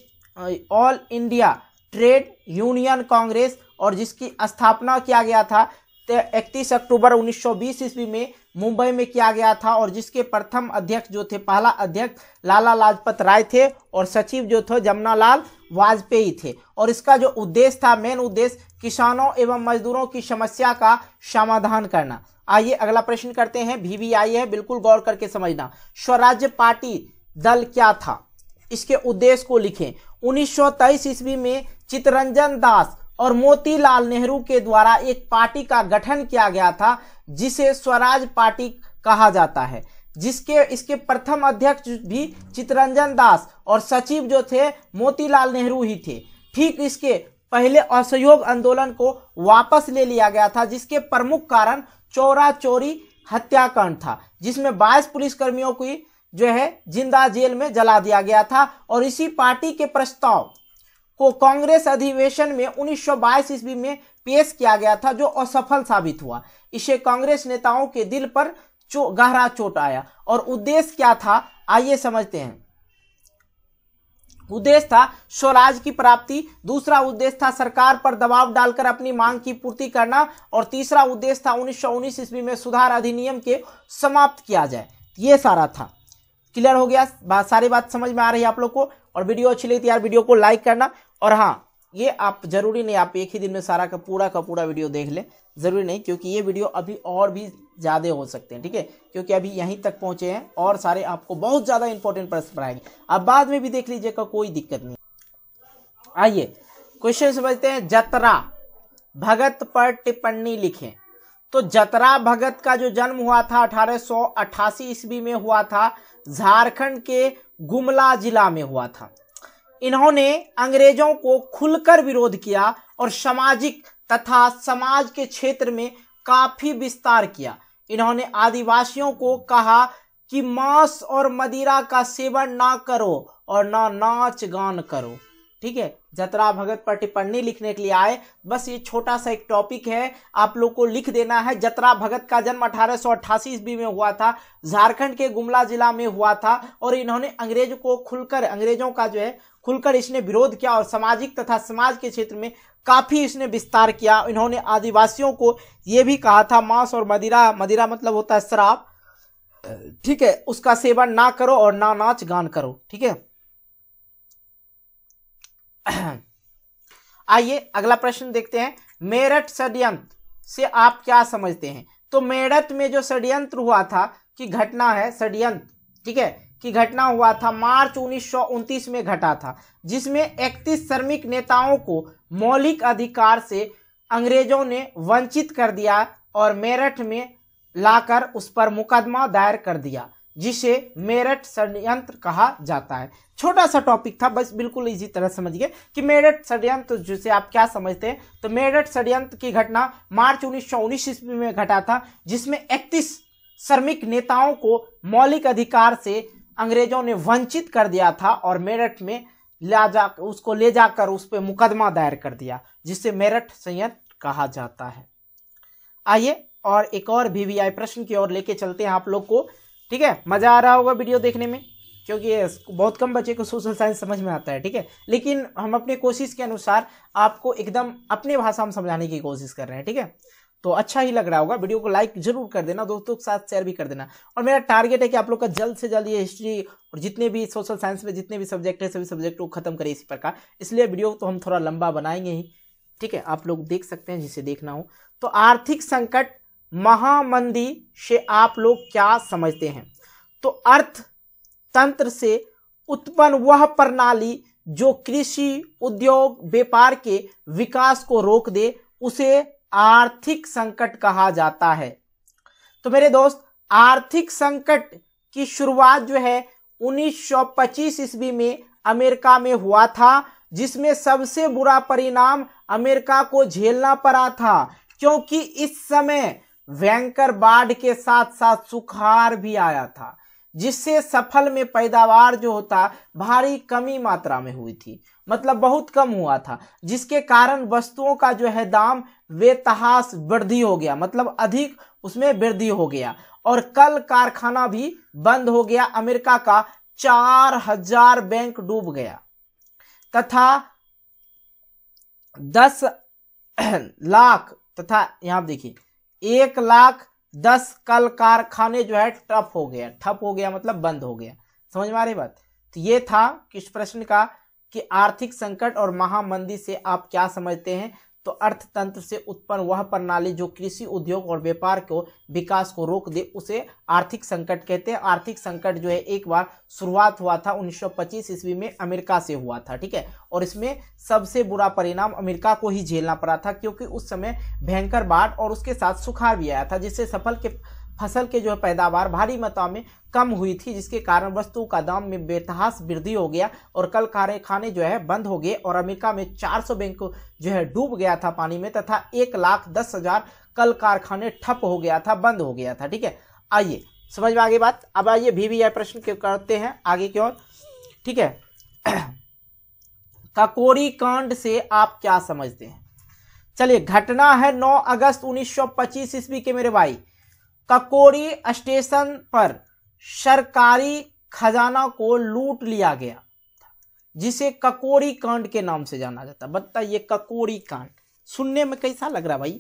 S1: all India trade union Congress और जिसकी स्थापना किया गया था इकतीस अक्टूबर 1920 ईस्वी में मुंबई में किया गया था और जिसके प्रथम अध्यक्ष जो थे पहला अध्यक्ष लाला लाजपत राय थे और सचिव जो थे जमुना लाल वाजपेयी थे और इसका जो उद्देश्य था मेन उद्देश्य किसानों एवं मजदूरों की समस्या का समाधान करना आइए अगला प्रश्न करते हैं आई है बिल्कुल गौर करके समझना स्वराज्य पार्टी दल क्या था इसके उद्देश्य को लिखें 1923 ईस्वी में चितरंजन दास और मोतीलाल नेहरू के द्वारा एक पार्टी का गठन किया गया था जिसे स्वराज पार्टी कहा जाता है जिसके इसके प्रथम अध्यक्ष भी चितरंजन दास और सचिव जो थे मोतीलाल नेहरू ही थे ठीक इसके पहले असहयोग आंदोलन को वापस ले लिया गया था जिसके प्रमुख कारण चोरा चोरी हत्याकांड था जिसमें 22 पुलिसकर्मियों की जो है जिंदा जेल में जला दिया गया था और इसी पार्टी के प्रस्ताव को कांग्रेस अधिवेशन में 1922 ईस्वी में पेश किया गया था जो असफल साबित हुआ इसे कांग्रेस नेताओं के दिल पर चो, गहरा चोट आया और उद्देश्य क्या था आइए समझते हैं उद्देश्य था स्वराज की प्राप्ति दूसरा उद्देश्य था सरकार पर दबाव डालकर अपनी मांग की पूर्ति करना और तीसरा उद्देश्य था 1919 ईस्वी में सुधार अधिनियम के समाप्त किया जाए ये सारा था क्लियर हो गया सारी बात समझ में आ रही है आप लोग को और वीडियो अच्छी लगी तो यार वीडियो को लाइक करना और हाँ ये आप जरूरी नहीं आप एक ही दिन में सारा का पूरा का पूरा वीडियो देख लें ज़रूरी नहीं क्योंकि ये वीडियो अभी और भी ज़्यादा हो सकते हैं ठीक है क्योंकि अभी यहीं तक पहुँचे हैं और सारे आपको बहुत ज़्यादा इंपॉर्टेंट प्रश्न पढ़ाएंगे आप बाद में भी देख लीजिएगा कोई दिक्कत नहीं आइए क्वेश्चन समझते हैं जतरा भगत पर टिप्पणी लिखें तो जतरा भगत का जो जन्म हुआ था 1888 ईस्वी में हुआ था झारखंड के गुमला जिला में हुआ था इन्होंने अंग्रेजों को खुलकर विरोध किया और सामाजिक तथा समाज के क्षेत्र में काफी विस्तार किया इन्होंने आदिवासियों को कहा कि मांस और मदिरा का सेवन ना करो और ना नाच गान करो ठीक है जतरा भगत पर टिप्पणी लिखने के लिए आए बस ये छोटा सा एक टॉपिक है आप लोग को लिख देना है जतरा भगत का जन्म अठारह सौ ईस्वी में हुआ था झारखंड के गुमला जिला में हुआ था और इन्होंने अंग्रेज को खुलकर अंग्रेजों का जो है खुलकर इसने विरोध किया और सामाजिक तथा समाज के क्षेत्र में काफ़ी इसने विस्तार किया इन्होंने आदिवासियों को ये भी कहा था मांस और मदिरा मदिरा मतलब होता है शराब ठीक है उसका सेवन ना करो और ना नाच गान करो ठीक है आइए अगला प्रश्न देखते हैं मेरठ षड्यंत्र से आप क्या समझते हैं तो मेरठ में जो षड्यंत्र हुआ था कि घटना है षड्यंत्र ठीक है कि घटना हुआ था मार्च उन्नीस में घटा था जिसमें 31 श्रमिक नेताओं को मौलिक अधिकार से अंग्रेजों ने वंचित कर दिया और मेरठ में लाकर उस पर मुकदमा दायर कर दिया जिसे मेरठ षडयंत्र कहा जाता है छोटा सा टॉपिक था बस बिल्कुल इसी तरह समझिए कि मेरठ षडयंत्र जिसे आप क्या समझते हैं तो मेरठ षडयंत्र की घटना मार्च उन्नीस सौ उन्नीस ईस्वी में घटा था जिसमें इकतीस श्रमिक नेताओं को मौलिक अधिकार से अंग्रेजों ने वंचित कर दिया था और मेरठ में ला जा उसको ले जाकर उस पर मुकदमा दायर कर दिया जिसे मेरठ संयंत्र कहा जाता है आइए और एक और आई प्रश्न की ओर लेके चलते हैं आप लोग को ठीक है मज़ा आ रहा होगा वीडियो देखने में क्योंकि बहुत कम बच्चे को सोशल साइंस समझ में आता है ठीक है लेकिन हम अपने कोशिश के अनुसार आपको एकदम अपने भाषा में समझाने की कोशिश कर रहे हैं ठीक है तो अच्छा ही लग रहा होगा वीडियो को लाइक जरूर कर देना दोस्तों के साथ शेयर भी कर देना और मेरा टारगेट है कि आप लोग का जल्द से जल्द ये हिस्ट्री और जितने भी सोशल साइंस में जितने भी सब्जेक्ट है सभी सब्जेक्ट को खत्म करें इसी प्रकार इसलिए वीडियो तो हम थोड़ा लंबा बनाएंगे ही ठीक है आप लोग देख सकते हैं जिसे देखना हो तो आर्थिक संकट महामंदी से आप लोग क्या समझते हैं तो अर्थ तंत्र से उत्पन्न वह प्रणाली जो कृषि उद्योग व्यापार के विकास को रोक दे उसे आर्थिक संकट कहा जाता है तो मेरे दोस्त आर्थिक संकट की शुरुआत जो है 1925 ईस्वी में अमेरिका में हुआ था जिसमें सबसे बुरा परिणाम अमेरिका को झेलना पड़ा था क्योंकि इस समय भयंकर बाढ़ के साथ साथ सुखार भी आया था जिससे सफल में पैदावार जो होता भारी कमी मात्रा में हुई थी मतलब बहुत कम हुआ था जिसके कारण वस्तुओं का जो है दाम बेतहास वृद्धि हो गया मतलब अधिक उसमें वृद्धि हो गया और कल कारखाना भी बंद हो गया अमेरिका का चार हजार बैंक डूब गया तथा दस लाख तथा यहां देखिए एक लाख दस कल कारखाने जो है टप हो गया ठप हो गया मतलब बंद हो गया समझ में आ रही बात तो ये था किस प्रश्न का कि आर्थिक संकट और महामंदी से आप क्या समझते हैं तो अर्थतंत्र से उत्पन्न वह प्रणाली जो कृषि उद्योग और व्यापार को विकास को रोक दे उसे आर्थिक संकट कहते हैं आर्थिक संकट जो है एक बार शुरुआत हुआ था 1925 ईस्वी में अमेरिका से हुआ था ठीक है और इसमें सबसे बुरा परिणाम अमेरिका को ही झेलना पड़ा था क्योंकि उस समय भयंकर बाढ़ और उसके साथ सुखार भी आया था जिससे सफल के फसल के जो है पैदावार भारी मात्रा में कम हुई थी जिसके कारण वस्तु का दाम में बेतहास वृद्धि हो गया और कल कारखाने जो है बंद हो गए और अमेरिका में 400 बैंक जो है डूब गया था पानी में तथा एक लाख दस हजार कल कारखाने ठप हो गया था बंद हो गया था ठीक है आइए समझ में आगे बात अब आइए भी, भी प्रश्न क्यों करते हैं आगे की ओर ठीक है काकोरी कांड से आप क्या समझते हैं चलिए घटना है 9 अगस्त 1925 ईस्वी के मेरे भाई ककोड़ी स्टेशन पर सरकारी खजाना को लूट लिया गया जिसे ककोड़ी कांड के नाम से जाना जाता बताइए ककोड़ी कांड सुनने में कैसा लग रहा भाई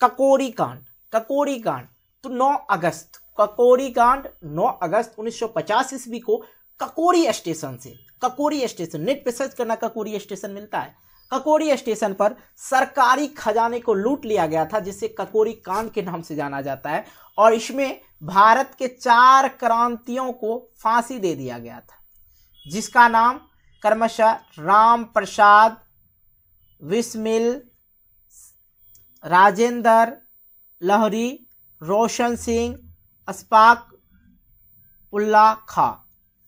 S1: ककोड़ी कांड ककोड़ी कांड तो 9 अगस्त ककोड़ी कांड 9 अगस्त 1950 ईस्वी को ककोड़ी स्टेशन से ककोड़ी स्टेशन नेट पे सर्च करना ककोड़ी स्टेशन मिलता है ककोरी स्टेशन पर सरकारी खजाने को लूट लिया गया था जिसे ककोरी कांड के नाम से जाना जाता है और इसमें भारत के चार क्रांतियों को फांसी दे दिया गया था जिसका नाम कर्मशः राम प्रसाद विस्मिल राजेंद्र लहरी रोशन सिंह अस्पाक उल्ला खा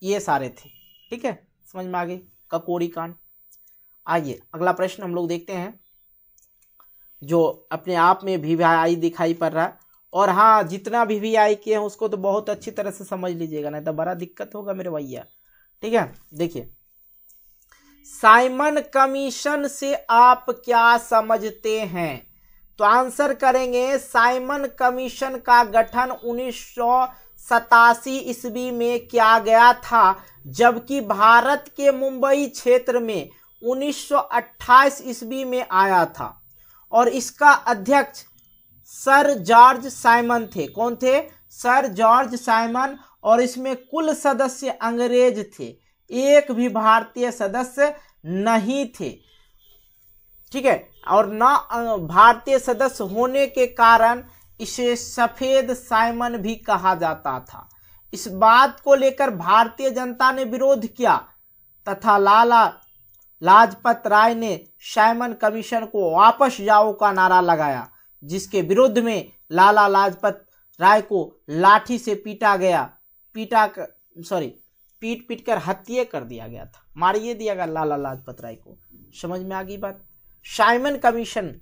S1: ये सारे थे ठीक है समझ में आ गई ककोरी कांड आइए अगला प्रश्न हम लोग देखते हैं जो अपने आप में वी आई दिखाई पड़ रहा है और हाँ जितना भी वी आई किए हैं उसको तो बहुत अच्छी तरह से समझ लीजिएगा नहीं तो बड़ा दिक्कत होगा मेरे भैया ठीक है देखिए साइमन कमीशन से आप क्या समझते हैं तो आंसर करेंगे साइमन कमीशन का गठन उन्नीस सतासी ईस्वी में किया गया था जबकि भारत के मुंबई क्षेत्र में 1928 ईस्वी में आया था और इसका अध्यक्ष सर जॉर्ज साइमन थे कौन थे सर जॉर्ज साइमन और इसमें कुल सदस्य अंग्रेज थे एक भी भारतीय सदस्य नहीं थे ठीक है और ना भारतीय सदस्य होने के कारण इसे सफेद साइमन भी कहा जाता था इस बात को लेकर भारतीय जनता ने विरोध किया तथा लाला लाजपत राय ने साइमन कमीशन को वापस जाओ का नारा लगाया जिसके विरुद्ध में लाला लाजपत राय को लाठी से पीटा गया पीटा सॉरी पीट पीट कर हत्या कर दिया गया था मारिए दिया गया लाला लाजपत राय को समझ में आ गई बात साइमन कमीशन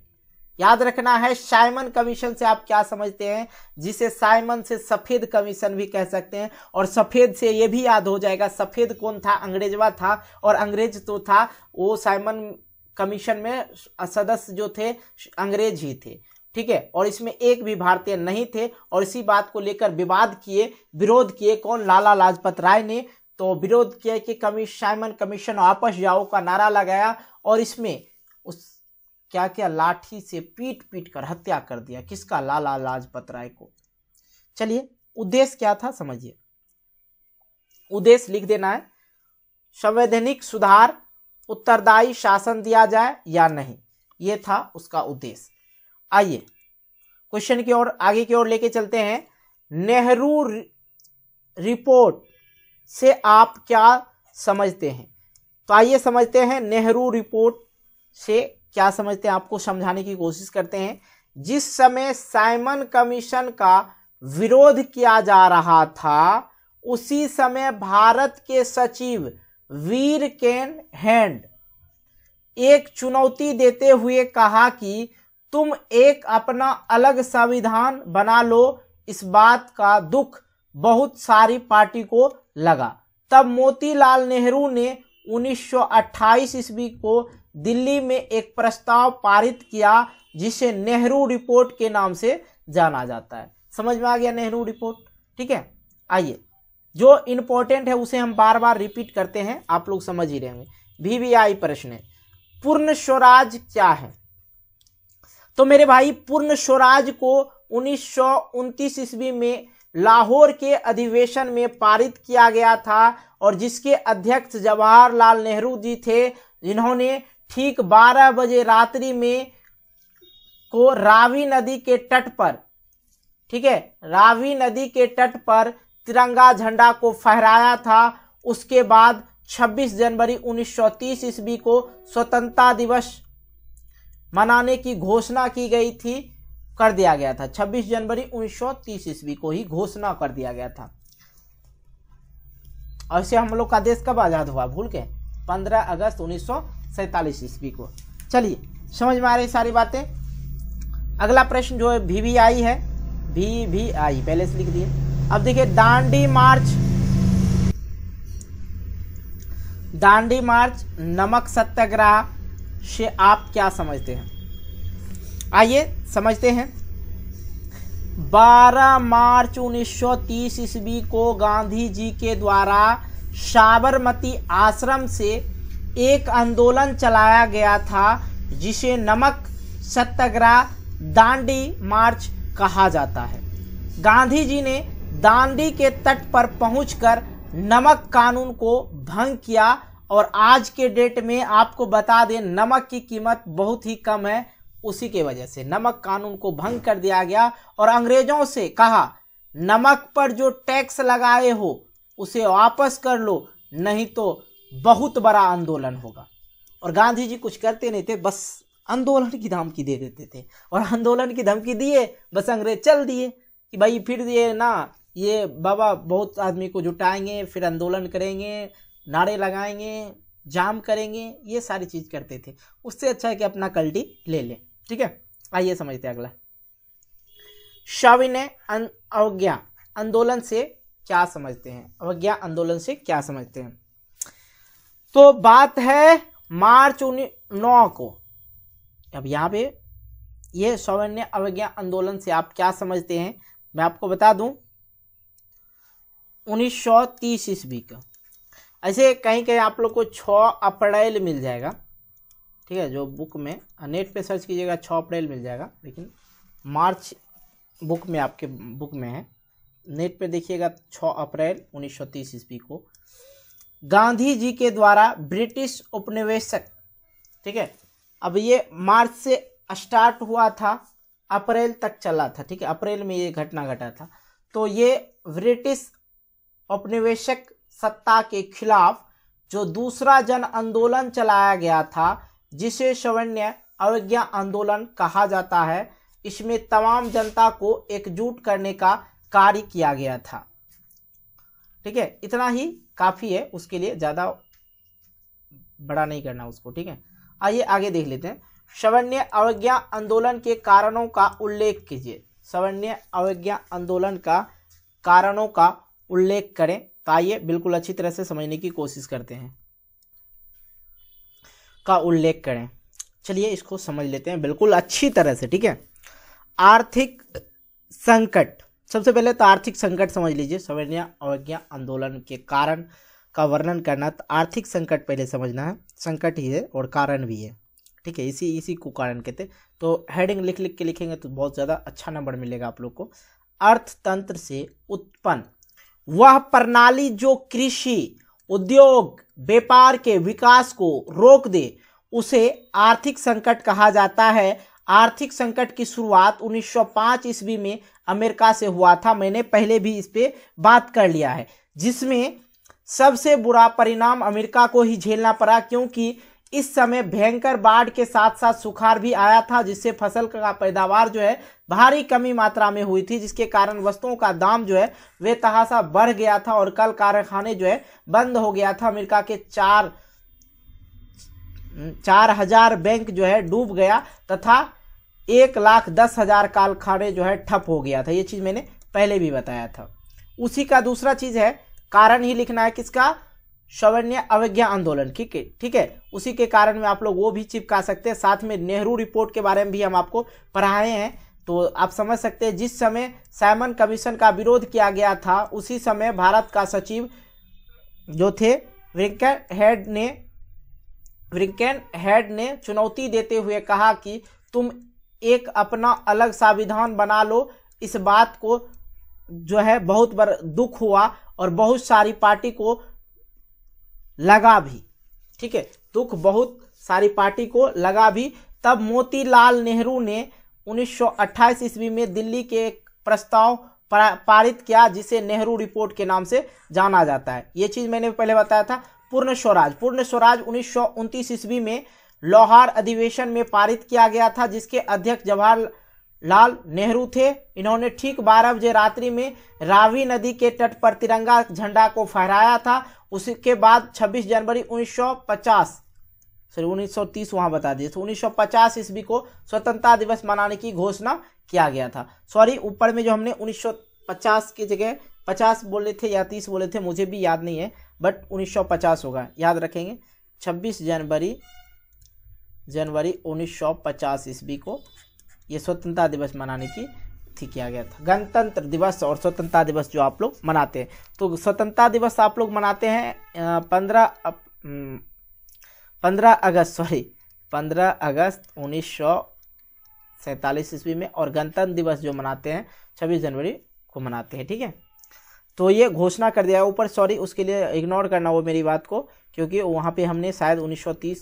S1: याद रखना है साइमन कमीशन से आप क्या समझते हैं जिसे साइमन से सफेद कमीशन भी कह सकते हैं और सफेद से ये भी याद हो जाएगा सफेद कौन था अंग्रेजवा था और अंग्रेज तो था वो साइमन कमीशन में सदस्य जो थे अंग्रेज ही थे ठीक है और इसमें एक भी भारतीय नहीं थे और इसी बात को लेकर विवाद किए विरोध किए कौन लाला लाजपत राय ने तो विरोध किया कि कमी साइमन कमीशन वापस जाओ का नारा लगाया और इसमें उस क्या क्या लाठी से पीट पीट कर हत्या कर दिया किसका लाला लाजपत राय को चलिए उद्देश्य क्या था समझिए उद्देश्य लिख देना है संवैधानिक सुधार उत्तरदायी शासन दिया जाए या नहीं ये था उसका उद्देश्य आइए क्वेश्चन की ओर आगे की ओर लेके चलते हैं नेहरू रिपोर्ट से आप क्या समझते हैं तो आइए समझते हैं नेहरू रिपोर्ट से क्या समझते हैं आपको समझाने की कोशिश करते हैं जिस समय साइमन कमीशन का विरोध किया जा रहा था उसी समय भारत के सचिव वीर केन हैंड एक चुनौती देते हुए कहा कि तुम एक अपना अलग संविधान बना लो इस बात का दुख बहुत सारी पार्टी को लगा तब मोतीलाल नेहरू ने 1928 ईस्वी को दिल्ली में एक प्रस्ताव पारित किया जिसे नेहरू रिपोर्ट के नाम से जाना जाता है समझ में आ गया नेहरू रिपोर्ट ठीक है आइए जो इम्पोर्टेंट है उसे हम बार बार रिपीट करते हैं आप लोग समझ ही रहेंगे वीवीआई प्रश्न पूर्ण स्वराज क्या है तो मेरे भाई पूर्ण स्वराज को उन्नीस ईस्वी में लाहौर के अधिवेशन में पारित किया गया था और जिसके अध्यक्ष जवाहरलाल नेहरू जी थे जिन्होंने ठीक 12 बजे रात्रि में को रावी नदी के तट पर ठीक है रावी नदी के तट पर तिरंगा झंडा को फहराया था उसके बाद 26 जनवरी 1930 ईस्वी को स्वतंत्रता दिवस मनाने की घोषणा की गई थी कर दिया गया था 26 जनवरी 1930 ईस्वी को ही घोषणा कर दिया गया था और इसे हम लोग का देश कब आज़ाद हुआ भूल के 15 अगस्त सैंतालीस ईस्वी को चलिए समझ में आ रही सारी बातें अगला प्रश्न जो है भी वी आई है भी वी आई पहले से लिख दिए अब देखिए दांडी मार्च दांडी मार्च नमक सत्याग्रह से आप क्या समझते हैं आइए समझते हैं 12 मार्च 1930 ईस्वी को गांधी जी के द्वारा साबरमती आश्रम से एक आंदोलन चलाया गया था जिसे नमक सत्याग्रह दांडी मार्च कहा जाता है गांधी जी ने दांडी के तट पर पहुंचकर नमक कानून को भंग किया और आज के डेट में आपको बता दें नमक की कीमत बहुत ही कम है उसी के वजह से नमक कानून को भंग कर दिया गया और अंग्रेजों से कहा नमक पर जो टैक्स लगाए हो उसे वापस कर लो नहीं तो बहुत बड़ा आंदोलन होगा और गांधी जी कुछ करते नहीं थे बस आंदोलन की धमकी दे देते थे और आंदोलन की धमकी दिए बस अंग्रेज चल दिए कि भाई फिर ये ना ये बाबा बहुत आदमी को जुटाएंगे फिर आंदोलन करेंगे नारे लगाएंगे जाम करेंगे ये सारी चीज़ करते थे उससे अच्छा है कि अपना कल्टी ले लें ठीक है आइए समझते हैं अगला ने अवज्ञा आंदोलन से क्या समझते हैं अवज्ञा आंदोलन से क्या समझते हैं तो बात है मार्च उन्नीस नौ को अब यहाँ पे यह सौवर्ण्य अवज्ञा आंदोलन से आप क्या समझते हैं मैं आपको बता दूं 1930 ईस्वी का ऐसे कहीं कहीं आप लोग को 6 अप्रैल मिल जाएगा ठीक है जो बुक में नेट पे सर्च कीजिएगा 6 अप्रैल मिल जाएगा लेकिन मार्च बुक में आपके बुक में है नेट पे देखिएगा 6 अप्रैल 1930 ईस्वी को गांधी जी के द्वारा ब्रिटिश उपनिवेशक ठीक है अब ये मार्च से स्टार्ट हुआ था अप्रैल तक चला था ठीक है अप्रैल में ये घटना घटा था तो ये ब्रिटिश उपनिवेशक सत्ता के खिलाफ जो दूसरा जन आंदोलन चलाया गया था जिसे सवर्ण्य अवज्ञा आंदोलन कहा जाता है इसमें तमाम जनता को एकजुट करने का कार्य किया गया था ठीक है इतना ही काफ़ी है उसके लिए ज़्यादा बड़ा नहीं करना उसको ठीक है आइए आगे देख लेते हैं सवर्ण्य अवज्ञा आंदोलन के कारणों का उल्लेख कीजिए सवर्ण्य अवज्ञा आंदोलन का कारणों का उल्लेख करें तो आइए बिल्कुल अच्छी तरह से समझने की कोशिश करते हैं का उल्लेख करें चलिए इसको समझ लेते हैं बिल्कुल अच्छी तरह से ठीक है आर्थिक संकट सबसे पहले तो आर्थिक संकट समझ लीजिए सवर्णीय अवज्ञा आंदोलन के कारण का वर्णन करना तो आर्थिक संकट पहले समझना है संकट ही है और कारण भी है ठीक है इसी इसी को कारण कहते तो हेडिंग लिख लिख के लिखेंगे तो बहुत ज़्यादा अच्छा नंबर मिलेगा आप लोग को अर्थतंत्र से उत्पन्न वह प्रणाली जो कृषि उद्योग व्यापार के विकास को रोक दे उसे आर्थिक संकट कहा जाता है आर्थिक संकट की शुरुआत 1905 ईस्वी में अमेरिका से हुआ था मैंने पहले भी इस पर बात कर लिया है जिसमें सबसे बुरा परिणाम अमेरिका को ही झेलना पड़ा क्योंकि इस समय भयंकर बाढ़ के साथ साथ सुखार भी आया था जिससे फसल का पैदावार जो है भारी कमी मात्रा में हुई थी जिसके कारण वस्तुओं का दाम जो है वे तहासा बढ़ गया था और कल कारखाने जो है बंद हो गया था अमेरिका के चार चार हजार बैंक जो है डूब गया तथा एक लाख दस हजार कारखाने जो है ठप हो गया था ये चीज़ मैंने पहले भी बताया था उसी का दूसरा चीज़ है कारण ही लिखना है किसका सवर्ण्य अवज्ञा आंदोलन ठीक है ठीक है उसी के कारण में आप लोग वो भी चिपका सकते हैं साथ में नेहरू रिपोर्ट के बारे में भी हम आपको पढ़ाए हैं तो आप समझ सकते हैं जिस समय साइमन कमीशन का विरोध किया गया था उसी समय भारत का सचिव जो थे वेंकट हेड ने ब्रिंकेन हेड ने चुनौती देते हुए कहा कि तुम एक अपना अलग संविधान बना लो इस बात को जो है बहुत बार दुख हुआ और बहुत सारी पार्टी को लगा भी ठीक है दुख बहुत सारी पार्टी को लगा भी तब मोतीलाल नेहरू ने 1928 ईस्वी में दिल्ली के एक प्रस्ताव पारित किया जिसे नेहरू रिपोर्ट के नाम से जाना जाता है ये चीज़ मैंने पहले बताया था पूर्ण स्वराज पूर्ण स्वराज उन्नीस ईस्वी में लोहार अधिवेशन में पारित किया गया था जिसके अध्यक्ष जवाहर लाल नेहरू थे इन्होंने ठीक बारह बजे रात्रि में रावी नदी के तट पर तिरंगा झंडा को फहराया था उसके बाद 26 जनवरी 1950 सॉरी 1930 वहां बता दिए तो 1950 ईस्वी को स्वतंत्रता दिवस मनाने की घोषणा किया गया था सॉरी ऊपर में जो हमने 1950 की जगह पचास बोले थे या तीस बोले थे मुझे भी याद नहीं है बट पचास होगा याद रखेंगे छब्बीस जनवरी जनवरी उन्नीस सौ पचास ईस्वी को ये स्वतंत्रता दिवस मनाने की थी किया गया था गणतंत्र दिवस और स्वतंत्रता दिवस जो आप लोग मनाते हैं तो स्वतंत्रता दिवस आप लोग मनाते हैं पंद्रह पंद्रह अगस्त सॉरी पंद्रह अगस्त उन्नीस सौ सैंतालीस ईस्वी में और गणतंत्र दिवस जो मनाते हैं छब्बीस जनवरी को मनाते हैं ठीक है तो ये घोषणा कर दिया ऊपर सॉरी उसके लिए इग्नोर करना वो मेरी बात को क्योंकि वहाँ पे हमने शायद 1930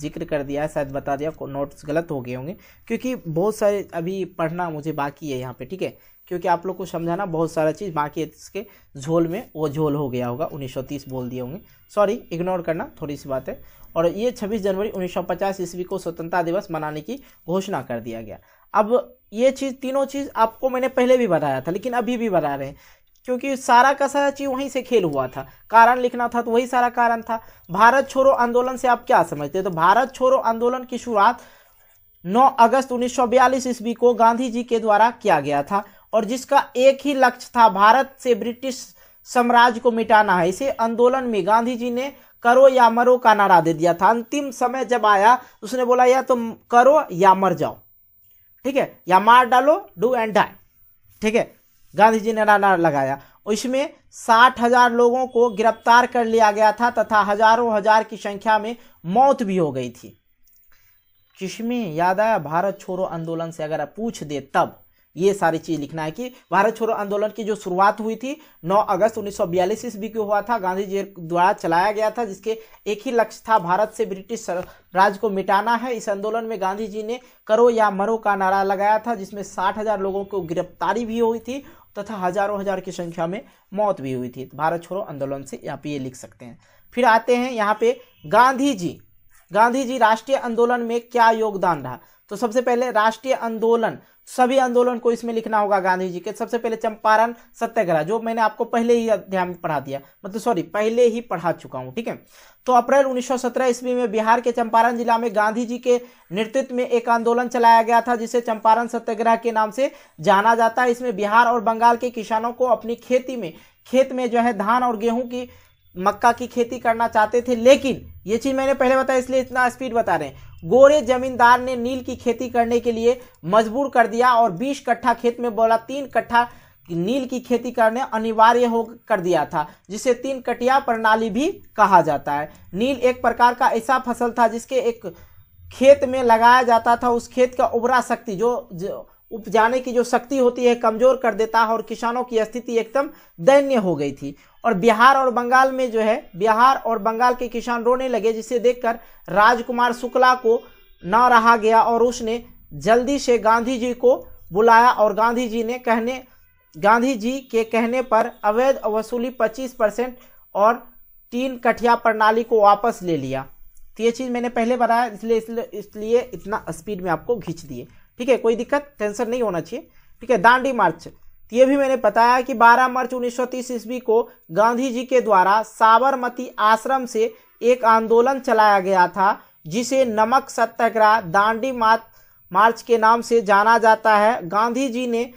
S1: जिक्र कर दिया है शायद बता दिया नोट्स गलत हो गए होंगे क्योंकि बहुत सारे अभी पढ़ना मुझे बाकी है यहाँ पे ठीक है क्योंकि आप लोग को समझाना बहुत सारा चीज़ बाकी है इसके झोल में वो झोल हो गया होगा 1930 बोल दिए होंगे सॉरी इग्नोर करना थोड़ी सी बात है और ये छब्बीस जनवरी उन्नीस ईस्वी को स्वतंत्रता दिवस मनाने की घोषणा कर दिया गया अब ये चीज़ तीनों चीज़ आपको मैंने पहले भी बताया था लेकिन अभी भी बता रहे हैं क्योंकि सारा का सारा चीज वहीं से खेल हुआ था कारण लिखना था तो वही सारा कारण था भारत छोड़ो आंदोलन से आप क्या समझते तो भारत छोड़ो आंदोलन की शुरुआत 9 अगस्त 1942 ईस्वी को गांधी जी के द्वारा किया गया था और जिसका एक ही लक्ष्य था भारत से ब्रिटिश साम्राज्य को मिटाना है इसे आंदोलन में गांधी जी ने करो या मरो का नारा दे दिया था अंतिम समय जब आया उसने बोला या तुम तो करो या मर जाओ ठीक है या मार डालो डू एंड डाई ठीक है गांधी जी ने नारा लगाया उसमें साठ हजार लोगों को गिरफ्तार कर लिया गया था तथा हजारों हजार की संख्या में मौत भी हो गई थी किसमें याद आया भारत छोड़ो आंदोलन से अगर पूछ दे तब ये सारी चीज लिखना है कि भारत छोड़ो आंदोलन की जो शुरुआत हुई थी 9 अगस्त 1942 ईस्वी को हुआ था गांधी जी द्वारा चलाया गया था जिसके एक ही लक्ष्य था भारत से ब्रिटिश राज को मिटाना है इस आंदोलन में गांधी जी ने करो या मरो का नारा लगाया था जिसमें साठ हजार लोगों को गिरफ्तारी भी हुई थी तथा हजारों हजार की संख्या में मौत भी हुई थी भारत छोड़ो आंदोलन से यहाँ पे ये लिख सकते हैं फिर आते हैं यहाँ पे गांधी जी गांधी जी राष्ट्रीय आंदोलन में क्या योगदान रहा तो सबसे पहले राष्ट्रीय आंदोलन सभी आंदोलन को इसमें लिखना होगा गांधी जी के सबसे पहले चंपारण सत्याग्रह जो मैंने आपको पहले ही अध्याय में पढ़ा दिया मतलब सॉरी पहले ही पढ़ा चुका हूँ ठीक है तो अप्रैल 1917 ईस्वी में बिहार के चंपारण जिला में गांधी जी के नेतृत्व में एक आंदोलन चलाया गया था जिसे चंपारण सत्याग्रह के नाम से जाना जाता है इसमें बिहार और बंगाल के किसानों को अपनी खेती में खेत में जो है धान और गेहूं की मक्का की खेती करना चाहते थे लेकिन ये चीज मैंने पहले बताया इसलिए इतना स्पीड बता रहे हैं गोरे जमींदार ने नील की खेती करने के लिए मजबूर कर दिया और 20 कट्ठा खेत में बोला तीन कट्ठा नील की खेती करने अनिवार्य हो कर दिया था जिसे तीन कटिया प्रणाली भी कहा जाता है नील एक प्रकार का ऐसा फसल था जिसके एक खेत में लगाया जाता था उस खेत का उबरा शक्ति जो, जो उपजाने की जो शक्ति होती है कमजोर कर देता है और किसानों की स्थिति एकदम दयनीय हो गई थी और बिहार और बंगाल में जो है बिहार और बंगाल के किसान रोने लगे जिसे देखकर राजकुमार शुक्ला को न रहा गया और उसने जल्दी से गांधी जी को बुलाया और गांधी जी ने कहने गांधी जी के कहने पर अवैध वसूली 25 परसेंट और तीन कठिया प्रणाली को वापस ले लिया तो ये चीज़ मैंने पहले बताया इसलिए इसलिए इसलिए इतना स्पीड में आपको खींच दिए ठीक है कोई दिक्कत टेंशन नहीं होना चाहिए ठीक है दांडी मार्च ये भी मैंने बताया कि 12 मार्च 1930 ईस्वी को गांधी जी के द्वारा साबरमती आश्रम से एक आंदोलन चलाया गया था जिसे नमक सत्याग्रह दांडी मार्च के नाम से जाना जाता है गांधी जी ने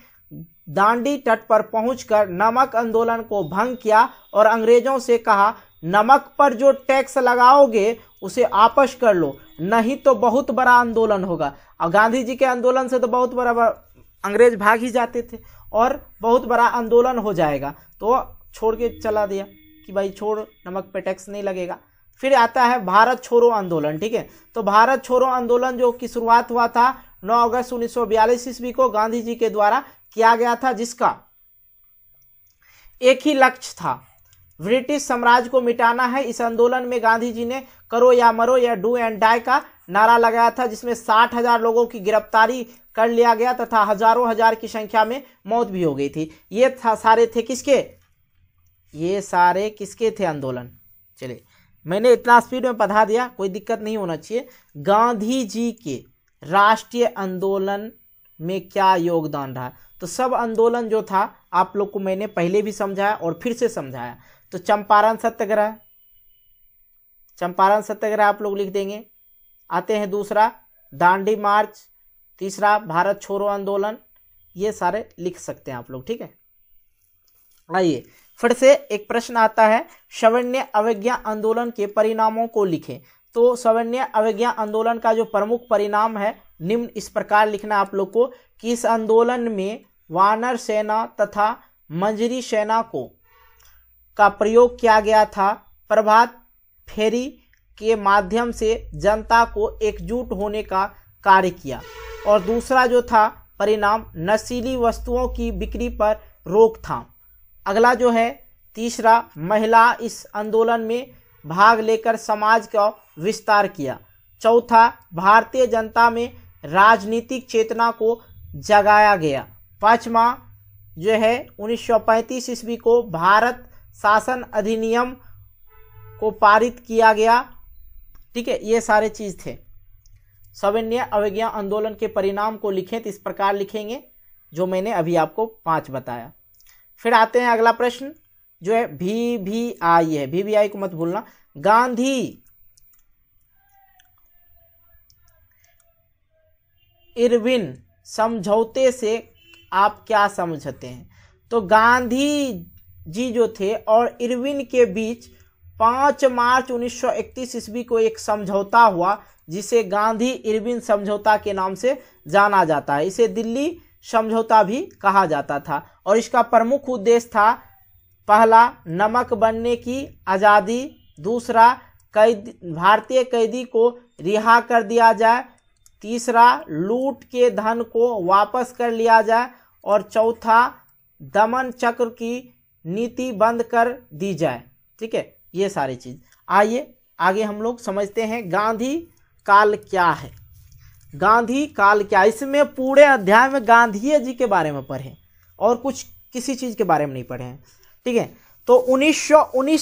S1: दांडी तट पर पहुंचकर नमक आंदोलन को भंग किया और अंग्रेजों से कहा नमक पर जो टैक्स लगाओगे उसे आपस कर लो नहीं तो बहुत बड़ा आंदोलन होगा और गांधी जी के आंदोलन से तो बहुत बड़ा अंग्रेज भाग ही जाते थे और बहुत बड़ा आंदोलन हो जाएगा तो छोड़ के चला दिया कि भाई छोड़ नमक पे टैक्स नहीं लगेगा फिर आता है भारत छोड़ो आंदोलन ठीक है तो भारत छोड़ो आंदोलन जो की शुरुआत हुआ था 9 अगस्त 1942 ईस्वी को गांधी जी के द्वारा किया गया था जिसका एक ही लक्ष्य था ब्रिटिश साम्राज्य को मिटाना है इस आंदोलन में गांधी जी ने करो या मरो या डू एंड डाई का नारा लगाया था जिसमें साठ हजार लोगों की गिरफ्तारी कर लिया गया तथा हजारों हजार की संख्या में मौत भी हो गई थी ये था सारे थे किसके ये सारे किसके थे आंदोलन चलिए मैंने इतना स्पीड में पढ़ा दिया कोई दिक्कत नहीं होना चाहिए गांधी जी के राष्ट्रीय आंदोलन में क्या योगदान रहा तो सब आंदोलन जो था आप लोग को मैंने पहले भी समझाया और फिर से समझाया तो चंपारण सत्याग्रह चंपारण सत्याग्रह आप लोग लिख देंगे आते हैं दूसरा दांडी मार्च तीसरा भारत छोड़ो आंदोलन ये सारे लिख सकते हैं आप लोग ठीक है आइए फिर से एक प्रश्न आता है सवर्ण्य अवज्ञा आंदोलन के परिणामों को लिखें तो सवर्ण्य अवज्ञा आंदोलन का जो प्रमुख परिणाम है निम्न इस प्रकार लिखना आप लोग को कि इस आंदोलन में वानर सेना तथा मंजरी सेना को का प्रयोग किया गया था प्रभात फेरी के माध्यम से जनता को एकजुट होने का कार्य किया और दूसरा जो था परिणाम नशीली वस्तुओं की बिक्री पर रोकथाम अगला जो है तीसरा महिला इस आंदोलन में भाग लेकर समाज का विस्तार किया चौथा भारतीय जनता में राजनीतिक चेतना को जगाया गया पांचवा जो है 1935 ईस्वी को भारत शासन अधिनियम को पारित किया गया ठीक है ये सारे चीज़ थे सविन्य अवज्ञा आंदोलन के परिणाम को लिखें तो इस प्रकार लिखेंगे जो मैंने अभी आपको पांच बताया फिर आते हैं अगला प्रश्न जो है भी भी आई है भी भी आई को मत भूलना गांधी इरविन समझौते से आप क्या समझते हैं तो गांधी जी जो थे और इरविन के बीच पाँच मार्च 1931 ईस्वी को एक समझौता हुआ जिसे गांधी इरविन समझौता के नाम से जाना जाता है इसे दिल्ली समझौता भी कहा जाता था और इसका प्रमुख उद्देश्य था पहला नमक बनने की आज़ादी दूसरा कैद भारतीय कैदी को रिहा कर दिया जाए तीसरा लूट के धन को वापस कर लिया जाए और चौथा दमन चक्र की नीति बंद कर दी जाए ठीक है ये सारी चीज़ आइए आगे हम लोग समझते हैं गांधी काल क्या है गांधी काल क्या इसमें पूरे अध्याय में गांधी जी के बारे में पढ़ें और कुछ किसी चीज़ के बारे में नहीं पढ़े हैं ठीक है तो 1919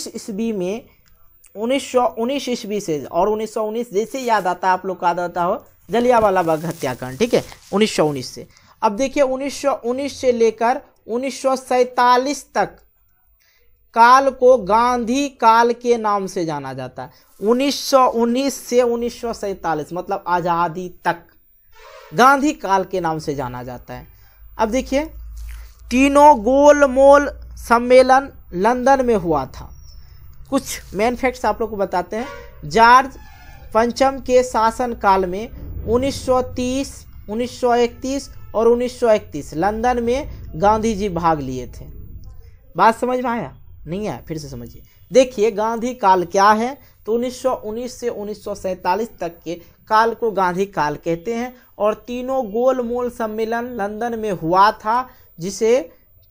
S1: सौ ईस्वी में 1919 सौ ईस्वी से और 1919 जैसे याद आता है आप लोग का याद आता हो जलियावाला बाग हत्याकांड ठीक है 1919 से अब देखिए 1919 से लेकर 1947 तक काल को गांधी काल के नाम से जाना जाता है 1919 से उन्नीस मतलब आज़ादी तक गांधी काल के नाम से जाना जाता है अब देखिए तीनों गोलमोल सम्मेलन लंदन में हुआ था कुछ मेन फैक्ट्स आप लोग को बताते हैं जॉर्ज पंचम के शासन काल में 1930, 1931 और 1931 लंदन में गांधी जी भाग लिए थे बात समझ में आया नहीं है फिर से समझिए देखिए गांधी काल क्या है तो 1919 से 1947 तक के काल को गांधी काल कहते हैं और तीनों गोलमोल सम्मेलन लंदन में हुआ था जिसे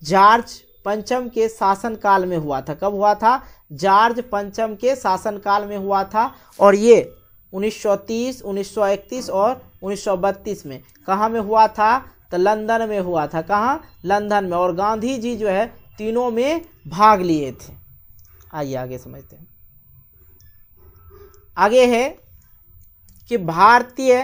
S1: जॉर्ज पंचम के शासनकाल में हुआ था कब हुआ था जॉर्ज पंचम के शासनकाल में हुआ था और ये 1930, 1931 और 1932 में कहाँ में हुआ था तो लंदन में हुआ था कहाँ लंदन में और गांधी जी जो है तीनों में भाग लिए थे आइए आगे समझते हैं आगे है कि भारतीय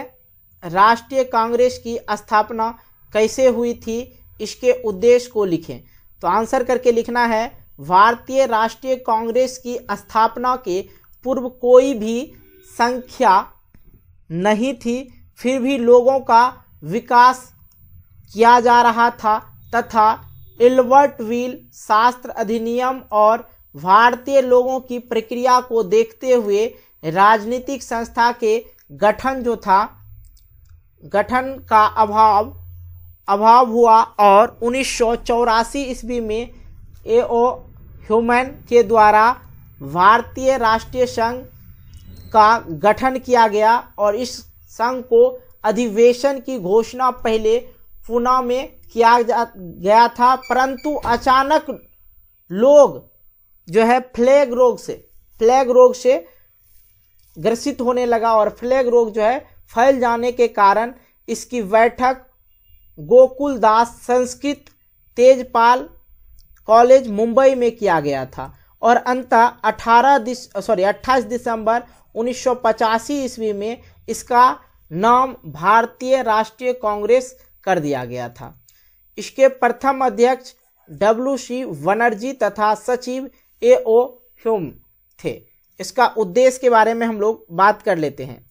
S1: राष्ट्रीय कांग्रेस की स्थापना कैसे हुई थी इसके उद्देश्य को लिखें तो आंसर करके लिखना है भारतीय राष्ट्रीय कांग्रेस की स्थापना के पूर्व कोई भी संख्या नहीं थी फिर भी लोगों का विकास किया जा रहा था तथा इल्वर्ट व्हील शास्त्र अधिनियम और भारतीय लोगों की प्रक्रिया को देखते हुए राजनीतिक संस्था के गठन जो था गठन का अभाव अभाव हुआ और उन्नीस ईस्वी में ए ओ ह्यूमन के द्वारा भारतीय राष्ट्रीय संघ का गठन किया गया और इस संघ को अधिवेशन की घोषणा पहले पूना में किया गया था परंतु अचानक लोग जो है फ्लैग रोग से फ्लैग रोग से ग्रसित होने लगा और फ्लैग रोग जो है फैल जाने के कारण इसकी बैठक गोकुल दास संस्कृत तेजपाल कॉलेज मुंबई में किया गया था और अंत अठारह दिस सॉरी 28 दिसंबर उन्नीस ईस्वी में इसका नाम भारतीय राष्ट्रीय कांग्रेस कर दिया गया था इसके प्रथम अध्यक्ष डब्ल्यू सी बनर्जी तथा सचिव ए ओ ह्यूम थे इसका उद्देश्य के बारे में हम लोग बात कर लेते हैं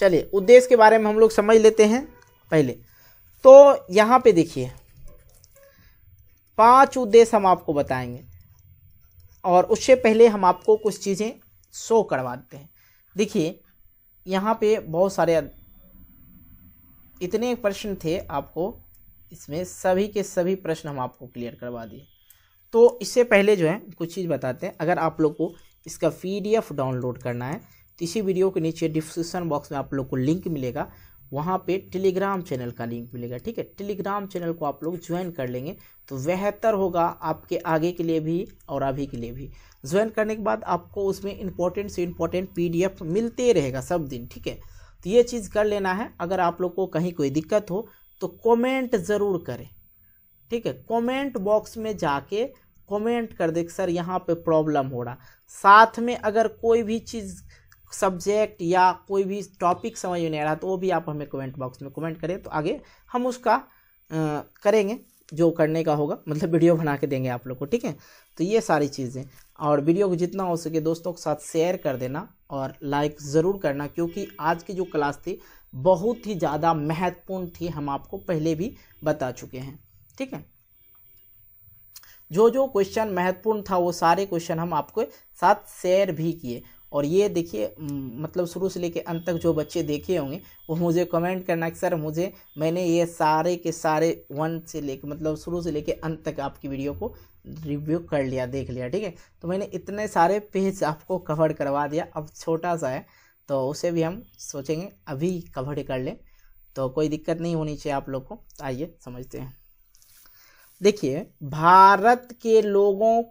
S1: चलिए उद्देश्य के बारे में हम लोग समझ लेते हैं पहले तो यहाँ पे देखिए पांच उद्देश्य हम आपको बताएंगे और उससे पहले हम आपको कुछ चीज़ें शो करवाते हैं देखिए यहाँ पे बहुत सारे इतने प्रश्न थे आपको इसमें सभी के सभी प्रश्न हम आपको क्लियर करवा दिए तो इससे पहले जो है कुछ चीज़ बताते हैं अगर आप लोग को इसका पी डाउनलोड करना है तो इसी वीडियो के नीचे डिस्क्रिप्शन बॉक्स में आप लोग को लिंक मिलेगा वहाँ पे टेलीग्राम चैनल का लिंक मिलेगा ठीक है टेलीग्राम चैनल को आप लोग ज्वाइन कर लेंगे तो बेहतर होगा आपके आगे के लिए भी और अभी के लिए भी ज्वाइन करने के बाद आपको उसमें इम्पोर्टेंट से इम्पॉर्टेंट पीडीएफ मिलते रहेगा सब दिन ठीक है तो ये चीज़ कर लेना है अगर आप लोग को कहीं कोई दिक्कत हो तो कमेंट ज़रूर करें ठीक है कमेंट बॉक्स में जाके कमेंट कर दे सर यहाँ पे प्रॉब्लम हो रहा साथ में अगर कोई भी चीज़ सब्जेक्ट या कोई भी टॉपिक समझ में नहीं आ रहा तो वो भी आप हमें कमेंट बॉक्स में कमेंट करें तो आगे हम उसका आ, करेंगे जो करने का होगा मतलब वीडियो बना के देंगे आप लोग को ठीक है तो ये सारी चीज़ें और वीडियो को जितना हो सके दोस्तों के साथ शेयर कर देना और लाइक ज़रूर करना क्योंकि आज की जो क्लास थी बहुत ही ज़्यादा महत्वपूर्ण थी हम आपको पहले भी बता चुके हैं ठीक है जो जो क्वेश्चन महत्वपूर्ण था वो सारे क्वेश्चन हम आपके साथ शेयर भी किए और ये देखिए मतलब शुरू से लेके अंत तक जो बच्चे देखे होंगे वो मुझे कमेंट करना कि सर मुझे मैंने ये सारे के सारे वन से ले मतलब शुरू से लेके अंत तक आपकी वीडियो को रिव्यू कर लिया देख लिया ठीक है तो मैंने इतने सारे पेज आपको कवर करवा दिया अब छोटा सा है तो उसे भी हम सोचेंगे अभी कवर कर लें तो कोई दिक्कत नहीं होनी चाहिए आप लोग को आइए समझते हैं देखिए भारत के लोगों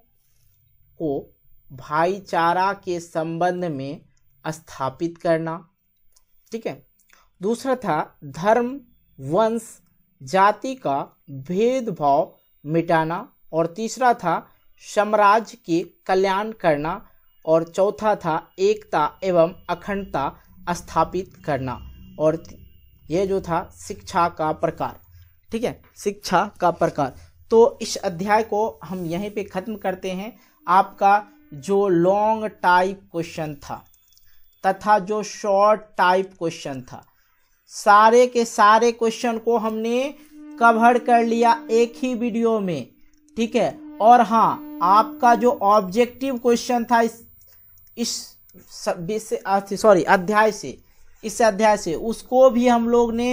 S1: को भाईचारा के संबंध में स्थापित करना ठीक है दूसरा था धर्म वंश जाति का भेदभाव मिटाना और तीसरा था साम्राज्य के कल्याण करना और चौथा था एकता एवं अखंडता स्थापित करना और यह जो था शिक्षा का प्रकार ठीक है शिक्षा का प्रकार तो इस अध्याय को हम यहीं पे ख़त्म करते हैं आपका जो लॉन्ग टाइप क्वेश्चन था तथा जो शॉर्ट टाइप क्वेश्चन था सारे के सारे क्वेश्चन को हमने कवर कर लिया एक ही वीडियो में ठीक है और हाँ आपका जो ऑब्जेक्टिव क्वेश्चन था इस इस सॉरी अध्याय से इस अध्याय से उसको भी हम लोग ने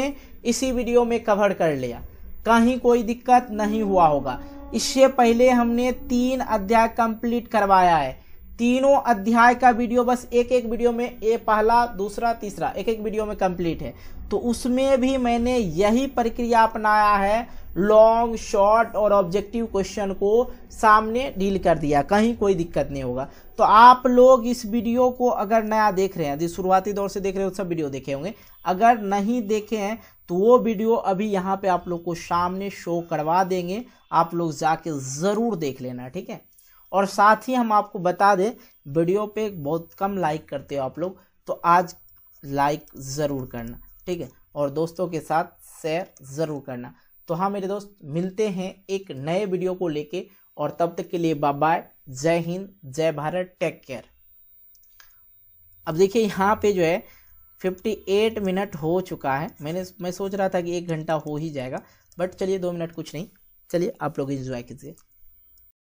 S1: इसी वीडियो में कवर कर लिया कहीं कोई दिक्कत नहीं हुआ होगा इससे पहले हमने तीन अध्याय कंप्लीट करवाया है तीनों अध्याय का वीडियो बस एक एक वीडियो में ये पहला दूसरा तीसरा एक एक वीडियो में कंप्लीट है तो उसमें भी मैंने यही प्रक्रिया अपनाया है लॉन्ग शॉर्ट और ऑब्जेक्टिव क्वेश्चन को सामने डील कर दिया कहीं कोई दिक्कत नहीं होगा तो आप लोग इस वीडियो को अगर नया देख रहे हैं जिस शुरुआती दौर से देख रहे हो सब वीडियो देखे होंगे अगर नहीं देखे हैं तो वो वीडियो अभी यहाँ पे आप लोग को सामने शो करवा देंगे आप लोग जाके ज़रूर देख लेना ठीक है और साथ ही हम आपको बता दें वीडियो पे बहुत कम लाइक करते हो आप लोग तो आज लाइक ज़रूर करना ठीक है और दोस्तों के साथ शेयर ज़रूर करना तो हाँ मेरे दोस्त मिलते हैं एक नए वीडियो को लेके और तब तक के लिए बाय बाय जय हिंद जय भारत टेक केयर अब देखिए यहाँ पे जो है 58 मिनट हो चुका है मैंने मैं सोच रहा था कि एक घंटा हो ही जाएगा बट चलिए दो मिनट कुछ नहीं चलिए आप लोग इन्जॉय कीजिए